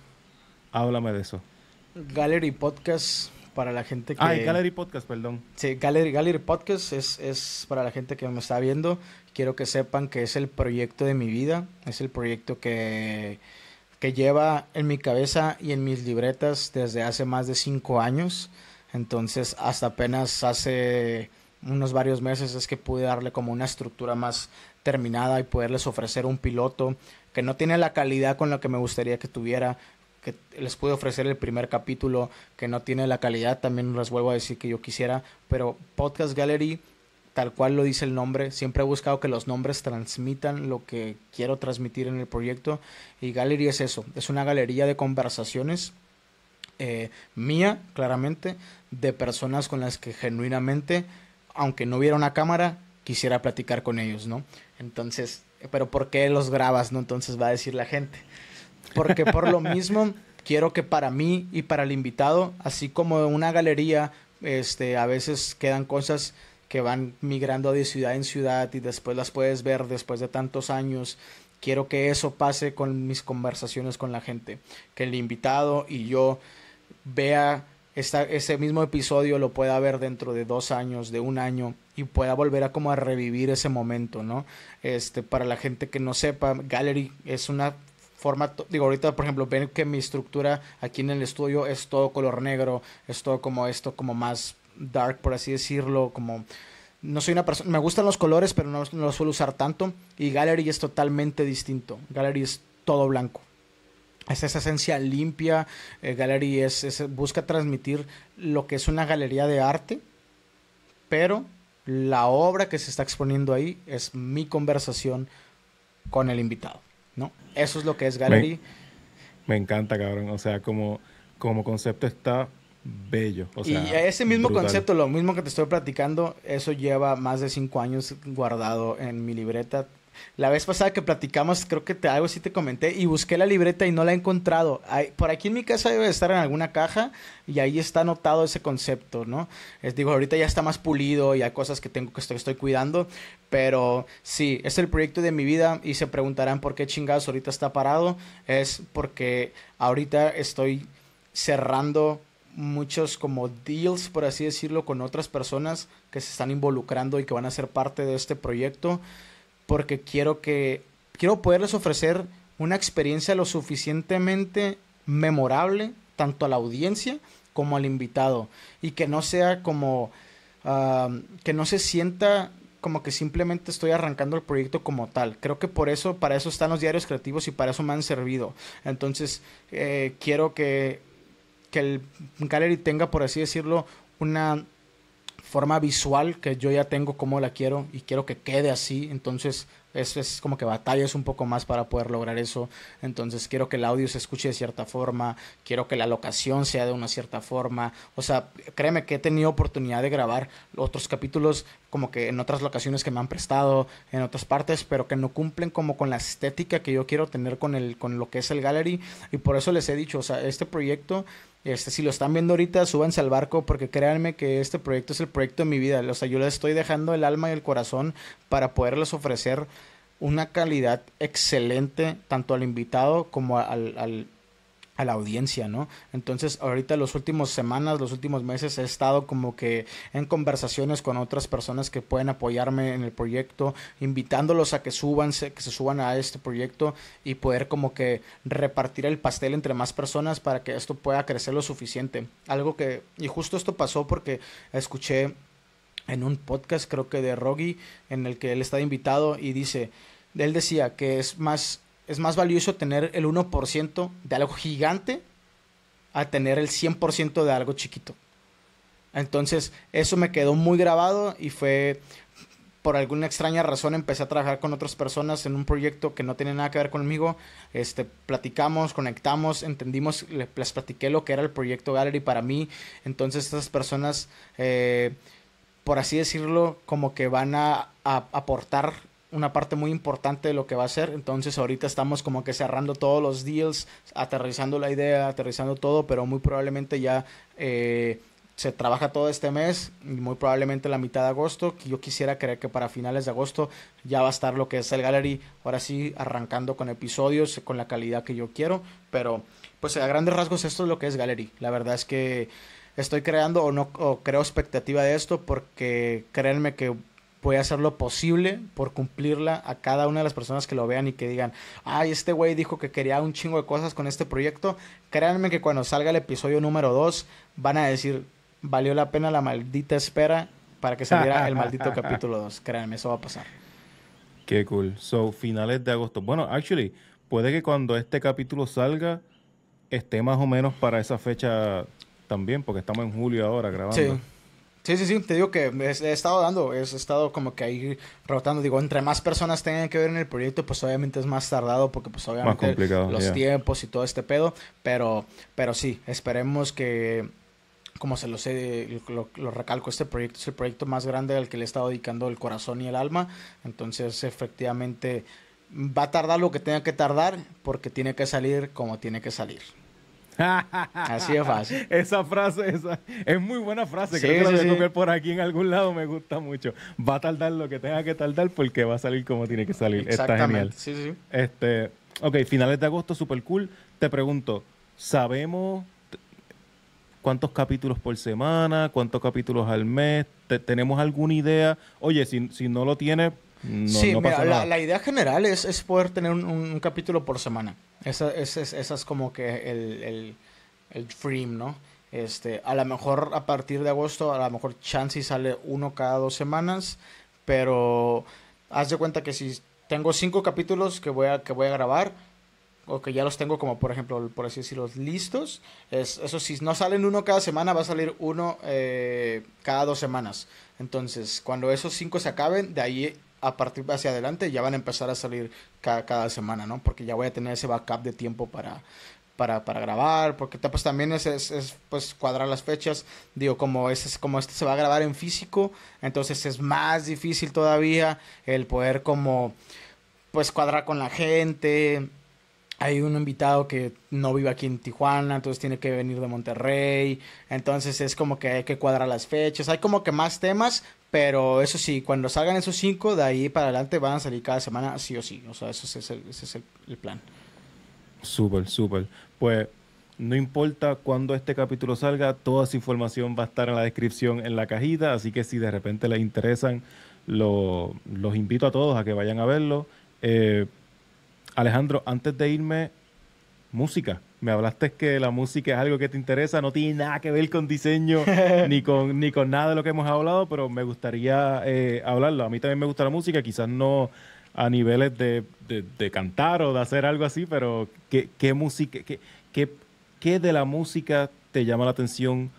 Speaker 2: Háblame de eso.
Speaker 1: Gallery Podcast para la gente ah, que... Ah, Gallery Podcast, perdón. Sí, Gallery, Podcast es, es, para la gente que me está viendo. Quiero que sepan que es el proyecto de mi vida, es el proyecto que, que lleva en mi cabeza y en mis libretas desde hace más de cinco años. Entonces, hasta apenas hace unos varios meses es que pude darle como una estructura más terminada y poderles ofrecer un piloto que no tiene la calidad con la que me gustaría que tuviera, que les pude ofrecer el primer capítulo, que no tiene la calidad, también les vuelvo a decir que yo quisiera, pero Podcast Gallery, tal cual lo dice el nombre, siempre he buscado que los nombres transmitan lo que quiero transmitir en el proyecto y Gallery es eso, es una galería de conversaciones. Eh, mía, claramente, de personas con las que genuinamente aunque no hubiera una cámara, quisiera platicar con ellos, ¿no? Entonces, pero ¿por qué los grabas, no? Entonces va a decir la gente. Porque por lo mismo, quiero que para mí y para el invitado, así como en una galería, este, a veces quedan cosas que van migrando de ciudad en ciudad y después las puedes ver después de tantos años. Quiero que eso pase con mis conversaciones con la gente, que el invitado y yo vea ese mismo episodio lo pueda ver dentro de dos años, de un año, y pueda volver a como a revivir ese momento, ¿no? Este, para la gente que no sepa, Gallery es una forma, digo, ahorita por ejemplo, ven que mi estructura aquí en el estudio es todo color negro, es todo como esto, como más dark, por así decirlo, como no soy una persona, me gustan los colores, pero no, no los suelo usar tanto, y Gallery es totalmente distinto, Gallery es todo blanco esa esencia limpia. Eh, gallery es, busca transmitir lo que es una galería de arte, pero la obra que se está exponiendo ahí es mi conversación con el invitado, ¿no? Eso es lo que es Gallery.
Speaker 2: Me, encanta, cabrón. O sea, como, como concepto está bello. O y ese mismo concepto,
Speaker 1: lo mismo que te estoy platicando, eso lleva más de cinco años guardado en mi libreta. La vez pasada que platicamos, creo que te, algo sí te comenté, y busqué la libreta y no la he encontrado. por aquí en mi casa debe estar en alguna caja y ahí está anotado ese concepto, ¿no? Es, digo, ahorita ya está más pulido y hay cosas que tengo que estoy, estoy cuidando, pero sí, es el proyecto de mi vida y se preguntarán por qué chingados ahorita está parado. Es porque ahorita estoy cerrando muchos como deals, por así decirlo, con otras personas que se están involucrando y que van a ser parte de este proyecto porque quiero que quiero poderles ofrecer una experiencia lo suficientemente memorable tanto a la audiencia como al invitado y que no sea como um, que no se sienta como que simplemente estoy arrancando el proyecto como tal. Creo que por eso, para eso están los diarios creativos y para eso me han servido. Entonces, eh, quiero que, que el gallery tenga, por así decirlo, una forma visual que yo ya tengo como la quiero y quiero que quede así. Entonces es, es como que batallas un poco más para poder lograr eso. Entonces quiero que el audio se escuche de cierta forma, quiero que la locación sea de una cierta forma. O sea, créeme que he tenido oportunidad de grabar otros capítulos como que en otras locaciones que me han prestado, en otras partes, pero que no cumplen como con la estética que yo quiero tener con, el, con lo que es el gallery. Y por eso les he dicho, o sea, este proyecto este, si lo están viendo ahorita, súbanse al barco porque créanme que este proyecto es el proyecto de mi vida. O sea, yo les estoy dejando el alma y el corazón para poderles ofrecer una calidad excelente tanto al invitado como al, al a la audiencia, ¿no? Entonces, ahorita los últimos semanas, los últimos meses he estado como que en conversaciones con otras personas que pueden apoyarme en el proyecto, invitándolos a que suban, que se suban a este proyecto y poder como que repartir el pastel entre más personas para que esto pueda crecer lo suficiente. Algo que y justo esto pasó porque escuché en un podcast creo que de Rogi en el que él está invitado y dice, él decía que es más es más valioso tener el 1% de algo gigante a tener el 100% de algo chiquito. Entonces, eso me quedó muy grabado y fue por alguna extraña razón empecé a trabajar con otras personas en un proyecto que no tiene nada que ver conmigo. Este, platicamos, conectamos, entendimos, les platiqué lo que era el proyecto Gallery para mí. Entonces, estas personas, eh, por así decirlo, como que van a aportar una parte muy importante de lo que va a ser. Entonces ahorita estamos como que cerrando todos los deals, aterrizando la idea, aterrizando todo, pero muy probablemente ya eh, se trabaja todo este mes y muy probablemente la mitad de agosto. que Yo quisiera creer que para finales de agosto ya va a estar lo que es el gallery. Ahora sí, arrancando con episodios, con la calidad que yo quiero. Pero pues a grandes rasgos esto es lo que es gallery. La verdad es que estoy creando o no o creo expectativa de esto porque créanme que voy a hacer lo posible por cumplirla a cada una de las personas que lo vean y que digan, ay, este güey dijo que quería un chingo de cosas con este proyecto. Créanme que cuando salga el episodio número 2 van a decir, valió la pena la maldita espera para que saliera el maldito capítulo 2. Créanme, eso va a pasar.
Speaker 2: Qué cool. So, finales de agosto. Bueno, actually, puede que cuando este capítulo salga esté más o menos para esa fecha también, porque estamos en julio ahora grabando.
Speaker 1: Sí, sí, sí, te digo que he estado dando, he estado como que ahí rotando, digo, entre más personas tengan que ver en el proyecto, pues obviamente es más tardado porque pues obviamente los tiempos y todo este pedo, pero, pero sí, esperemos que, como se lo sé, lo, lo, recalco, este proyecto es el proyecto más grande al que le he estado dedicando el corazón y el alma, entonces efectivamente va a tardar lo que tenga que tardar porque tiene que salir como tiene que salir.
Speaker 2: Así de fácil. Esa
Speaker 1: frase esa, es muy buena
Speaker 2: frase. Creo que la voy por aquí en algún lado. Me gusta mucho. Va a tardar lo que tenga que tardar porque va a salir como tiene que salir. Está genial. Sí, sí. Este, ok, finales de agosto, super cool. Te pregunto, ¿sabemos cuántos capítulos por semana? ¿Cuántos capítulos al mes? ¿Tenemos alguna idea? Oye, si, si no lo tienes sí, mira, La,
Speaker 1: idea general es, poder tener un, capítulo por semana. Esa, es como que el, el, ¿no? Este, a lo mejor a partir de agosto, a lo mejor y sale uno cada dos semanas, pero haz de cuenta que si tengo cinco capítulos que voy a, que voy a grabar, o que ya los tengo como por ejemplo, por así decirlo, listos, eso si no salen uno cada semana, va a salir uno eh, cada dos semanas. Entonces, cuando esos cinco se acaben, de ahí a partir hacia adelante ya van a empezar a salir cada, semana, ¿no? Porque ya voy a tener ese backup de tiempo para, para, grabar, porque pues, también es, pues cuadrar las fechas, digo, como, es, como este se va a grabar en físico, entonces es más difícil todavía el poder como, pues cuadrar con la gente, hay un invitado que no vive aquí en Tijuana, entonces tiene que venir de Monterrey, entonces es como que hay que cuadrar las fechas, hay como que más temas, pero eso sí, cuando salgan esos cinco, de ahí para adelante van a salir cada semana sí o sí. O sea, ese es el, plan.
Speaker 2: Súper, súper. Pues no importa cuándo este capítulo salga, toda su información va a estar en la descripción, en la cajita. Así que si de repente les interesan, los invito a todos a que vayan a verlo. Eh, Alejandro, antes de irme, música me hablaste que la música es algo que te interesa, no tiene nada que ver con diseño ni, con, ni con nada de lo que hemos hablado, pero me gustaría eh, hablarlo. A mí también me gusta la música, quizás no a niveles de, cantar o de hacer algo así, pero ¿qué, qué música, qué, qué, de la música te llama la atención?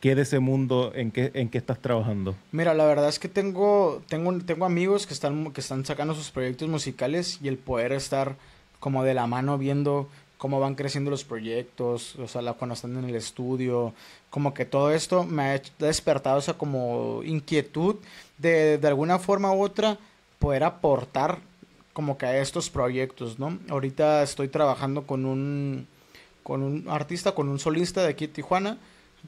Speaker 2: ¿Qué de ese mundo, en qué, en qué estás trabajando?
Speaker 1: Mira, la verdad es que tengo, tengo, tengo amigos que están, que están sacando sus proyectos musicales y el poder estar como de la mano viendo cómo van creciendo los proyectos, o sea, cuando están en el estudio, como que todo esto me ha despertado esa como inquietud de, de alguna forma u otra poder aportar como que a estos proyectos, ¿no? Ahorita estoy trabajando con un, con un artista, con un solista de aquí de Tijuana,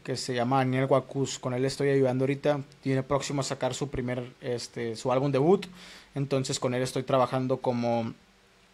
Speaker 1: que se llama Daniel Guacuz, con él estoy ayudando ahorita, tiene próximo a sacar su primer, este, su álbum debut, entonces con él estoy trabajando como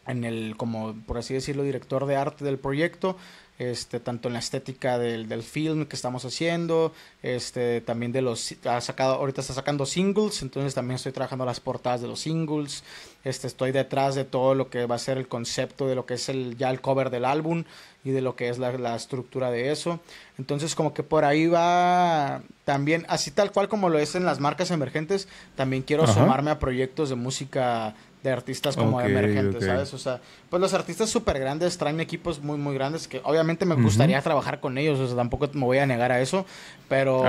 Speaker 1: en el, como por así decirlo, director de arte del proyecto, este, tanto en la estética del, del, film que estamos haciendo, este, también de los, ha sacado, ahorita está sacando singles, entonces también estoy trabajando las portadas de los singles, este, estoy detrás de todo lo que va a ser el concepto de lo que es el, ya el cover del álbum y de lo que es la, estructura de eso, entonces como que por ahí va también, así tal cual como lo es en las marcas emergentes, también quiero sumarme a proyectos de música de artistas como emergentes, ¿sabes? O sea, pues los artistas súper grandes traen equipos muy, muy grandes que obviamente me gustaría trabajar con ellos, o sea, tampoco me voy a negar a eso, pero...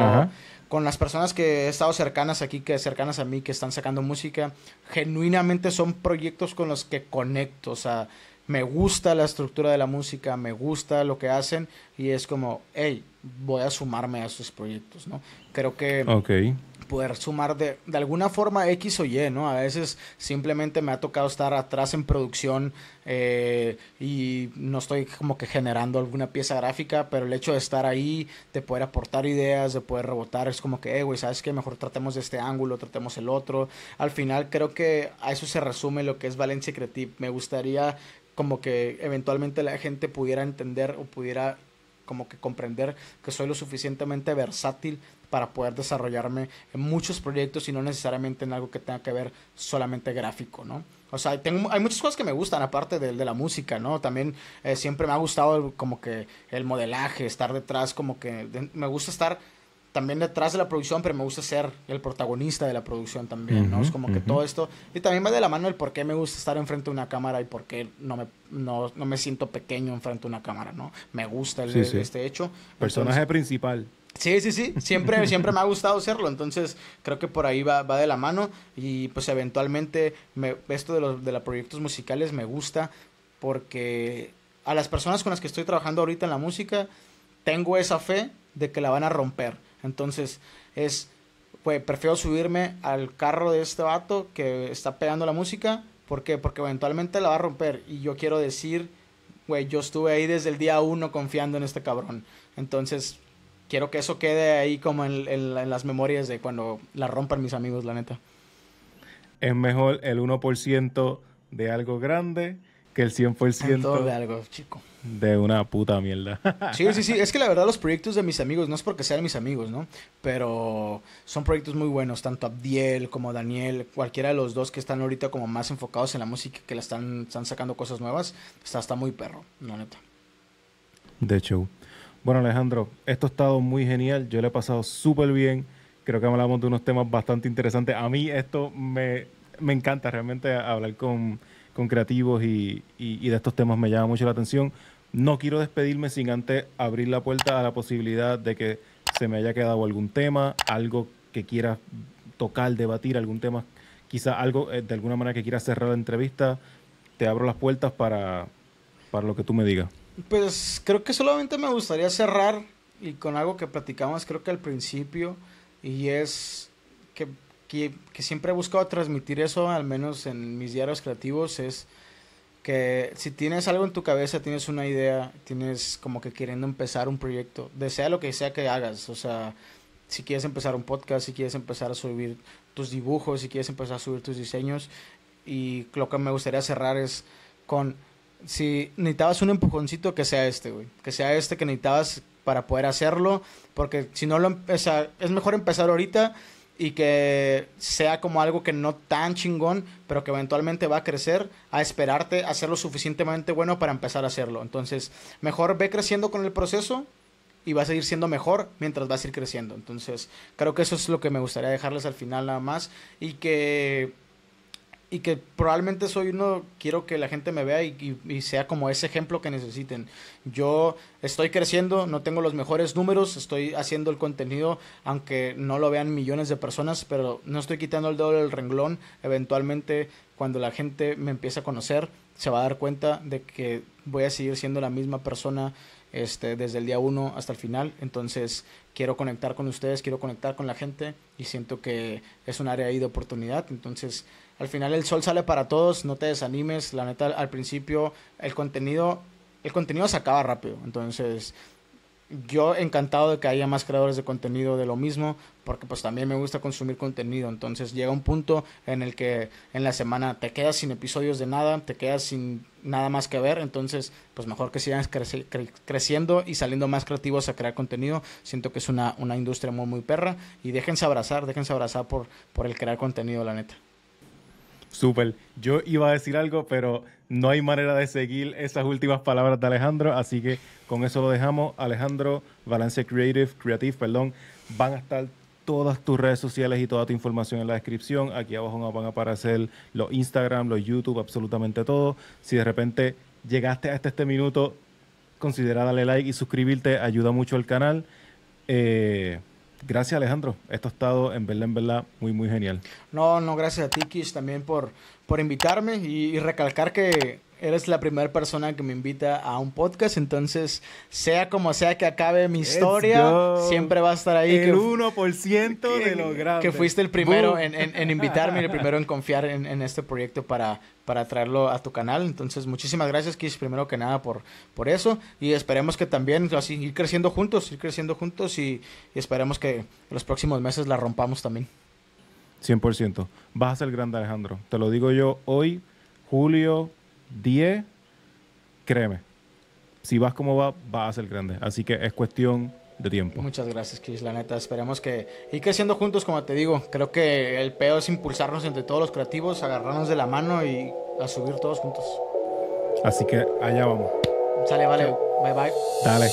Speaker 1: con las personas que he estado cercanas aquí, que cercanas a mí, que están sacando música, genuinamente son proyectos con los que conecto, o sea, me gusta la estructura de la música, me gusta lo que hacen y es como, hey, voy a sumarme a estos proyectos, ¿no? Creo que okay poder sumar de, alguna forma X o Y, ¿no? A veces simplemente me ha tocado estar atrás en producción eh, y no estoy como que generando alguna pieza gráfica, pero el hecho de estar ahí, de poder aportar ideas, de poder rebotar, es como que, eh, güey, ¿sabes qué? Mejor tratemos de este ángulo, tratemos el otro. Al final creo que a eso se resume lo que es Valencia Creative. Me gustaría como que eventualmente la gente pudiera entender o pudiera como que comprender que soy lo suficientemente versátil para poder desarrollarme en muchos proyectos y no necesariamente en algo que tenga que ver solamente gráfico, ¿no? O sea, hay muchas cosas que me gustan aparte de, de la música, ¿no? También eh, siempre me ha gustado como que el modelaje, estar detrás, como que me gusta estar también detrás de la producción, pero me gusta ser el protagonista de la producción también, ¿no? es como que todo esto. Y también va de la mano el por qué me gusta estar enfrente de una cámara y por qué no me, no, me siento pequeño enfrente de una cámara, ¿no? Me gusta este hecho. Personaje principal. Sí, sí, sí. Siempre, siempre me ha gustado hacerlo. Entonces, creo que por ahí va, va de la mano. Y pues eventualmente me, esto de los de los proyectos musicales me gusta. Porque a las personas con las que estoy trabajando ahorita en la música, tengo esa fe de que la van a romper. Entonces, es. Pues prefiero subirme al carro de este vato que está pegando la música. ¿Por qué? Porque eventualmente la va a romper. Y yo quiero decir, güey, yo estuve ahí desde el día uno confiando en este cabrón. Entonces, quiero que eso quede ahí como en, las memorias de cuando la rompan mis amigos, la neta.
Speaker 2: Es mejor el
Speaker 1: 1% de algo grande
Speaker 2: que el 100% de
Speaker 1: algo chico.
Speaker 2: De una puta mierda.
Speaker 1: Sí, sí, sí. Es que la verdad los proyectos de mis amigos, no es porque sean mis amigos, ¿no? Pero son proyectos muy buenos, tanto Abdiel como Daniel, cualquiera de los dos que están ahorita como más enfocados en la música, que la están, están sacando cosas nuevas, está, está muy perro, la neta.
Speaker 2: De hecho. Bueno, Alejandro, esto ha estado muy genial. Yo le he pasado súper bien. Creo que hablamos de unos temas bastante interesantes. A mí esto me, encanta realmente hablar con, creativos y, de estos temas me llama mucho la atención. No quiero despedirme sin antes abrir la puerta a la posibilidad de que se me haya quedado algún tema, algo que quieras tocar, debatir, algún tema, quizá algo eh, de alguna manera que quiera cerrar la entrevista. Te abro las puertas para, para lo que tú me digas.
Speaker 1: Pues creo que solamente me gustaría cerrar y con algo que platicamos creo que al principio y es que, que, siempre he buscado transmitir eso, al menos en mis diarios creativos, es que si tienes algo en tu cabeza, tienes una idea, tienes como que queriendo empezar un proyecto, desea lo que sea que hagas, o sea, si quieres empezar un podcast, si quieres empezar a subir tus dibujos, si quieres empezar a subir tus diseños, y lo que me gustaría cerrar es con si necesitabas un empujoncito, que sea este, güey. Que sea este que necesitabas para poder hacerlo. Porque si no lo o es mejor empezar ahorita y que sea como algo que no tan chingón, pero que eventualmente va a crecer, a esperarte a lo suficientemente bueno para empezar a hacerlo. Entonces, mejor ve creciendo con el proceso y va a seguir siendo mejor mientras vas a ir creciendo. Entonces, creo que eso es lo que me gustaría dejarles al final nada más y que y que probablemente soy uno, quiero que la gente me vea y, sea como ese ejemplo que necesiten. Yo estoy creciendo, no tengo los mejores números, estoy haciendo el contenido, aunque no lo vean millones de personas, pero no estoy quitando el dedo del renglón. Eventualmente, cuando la gente me empiece a conocer, se va a dar cuenta de que voy a seguir siendo la misma persona este, desde el día uno hasta el final. Entonces quiero conectar con ustedes, quiero conectar con la gente y siento que es un área ahí de oportunidad. Entonces al final el sol sale para todos, no te desanimes, la neta al principio el contenido, el contenido se acaba rápido, entonces yo encantado de que haya más creadores de contenido de lo mismo, porque pues también me gusta consumir contenido, entonces llega un punto en el que en la semana te quedas sin episodios de nada, te quedas sin nada más que ver, entonces pues mejor que sigan creciendo y saliendo más creativos a crear contenido, siento que es una, industria muy muy perra y déjense abrazar, déjense abrazar por, por el crear contenido, la neta.
Speaker 2: Súper. Yo iba
Speaker 1: a decir algo, pero no hay manera de seguir esas últimas palabras de Alejandro, así que
Speaker 2: con eso lo dejamos. Alejandro, Valencia Creative, Creative, perdón, van a estar todas tus redes sociales y toda tu información en la descripción. Aquí abajo van a aparecer los Instagram, los YouTube, absolutamente todo. Si de repente llegaste hasta este, este minuto, considera darle like y suscribirte, ayuda mucho al canal. Eh, Gracias Alejandro, esto ha estado en verdad, en verdad, muy, muy genial.
Speaker 1: No, no, gracias a ti, Kish, también por, por invitarme y recalcar que Eres la primera persona que me invita a un podcast, entonces sea como sea que acabe mi historia, siempre va a estar ahí. El 1% de lo grande. Que fuiste el primero en, invitarme el primero en confiar en, este proyecto para, para traerlo a tu canal. Entonces, muchísimas gracias, Kish, primero que nada por, por eso. Y esperemos que también así, ir creciendo juntos, ir creciendo juntos y, esperemos que los próximos meses la rompamos también.
Speaker 2: 100%.
Speaker 1: Vas a ser grande, Alejandro.
Speaker 2: Te lo digo yo hoy, julio 10, créeme, si vas como va, va a ser grande. Así que es cuestión de tiempo.
Speaker 1: Muchas gracias, Chris. La neta, esperemos que y creciendo juntos, como te digo. Creo que el peor es impulsarnos entre todos los creativos, agarrarnos de la mano y a subir todos juntos. Así que allá vamos. Sale, vale. Bye,
Speaker 2: bye. Dale.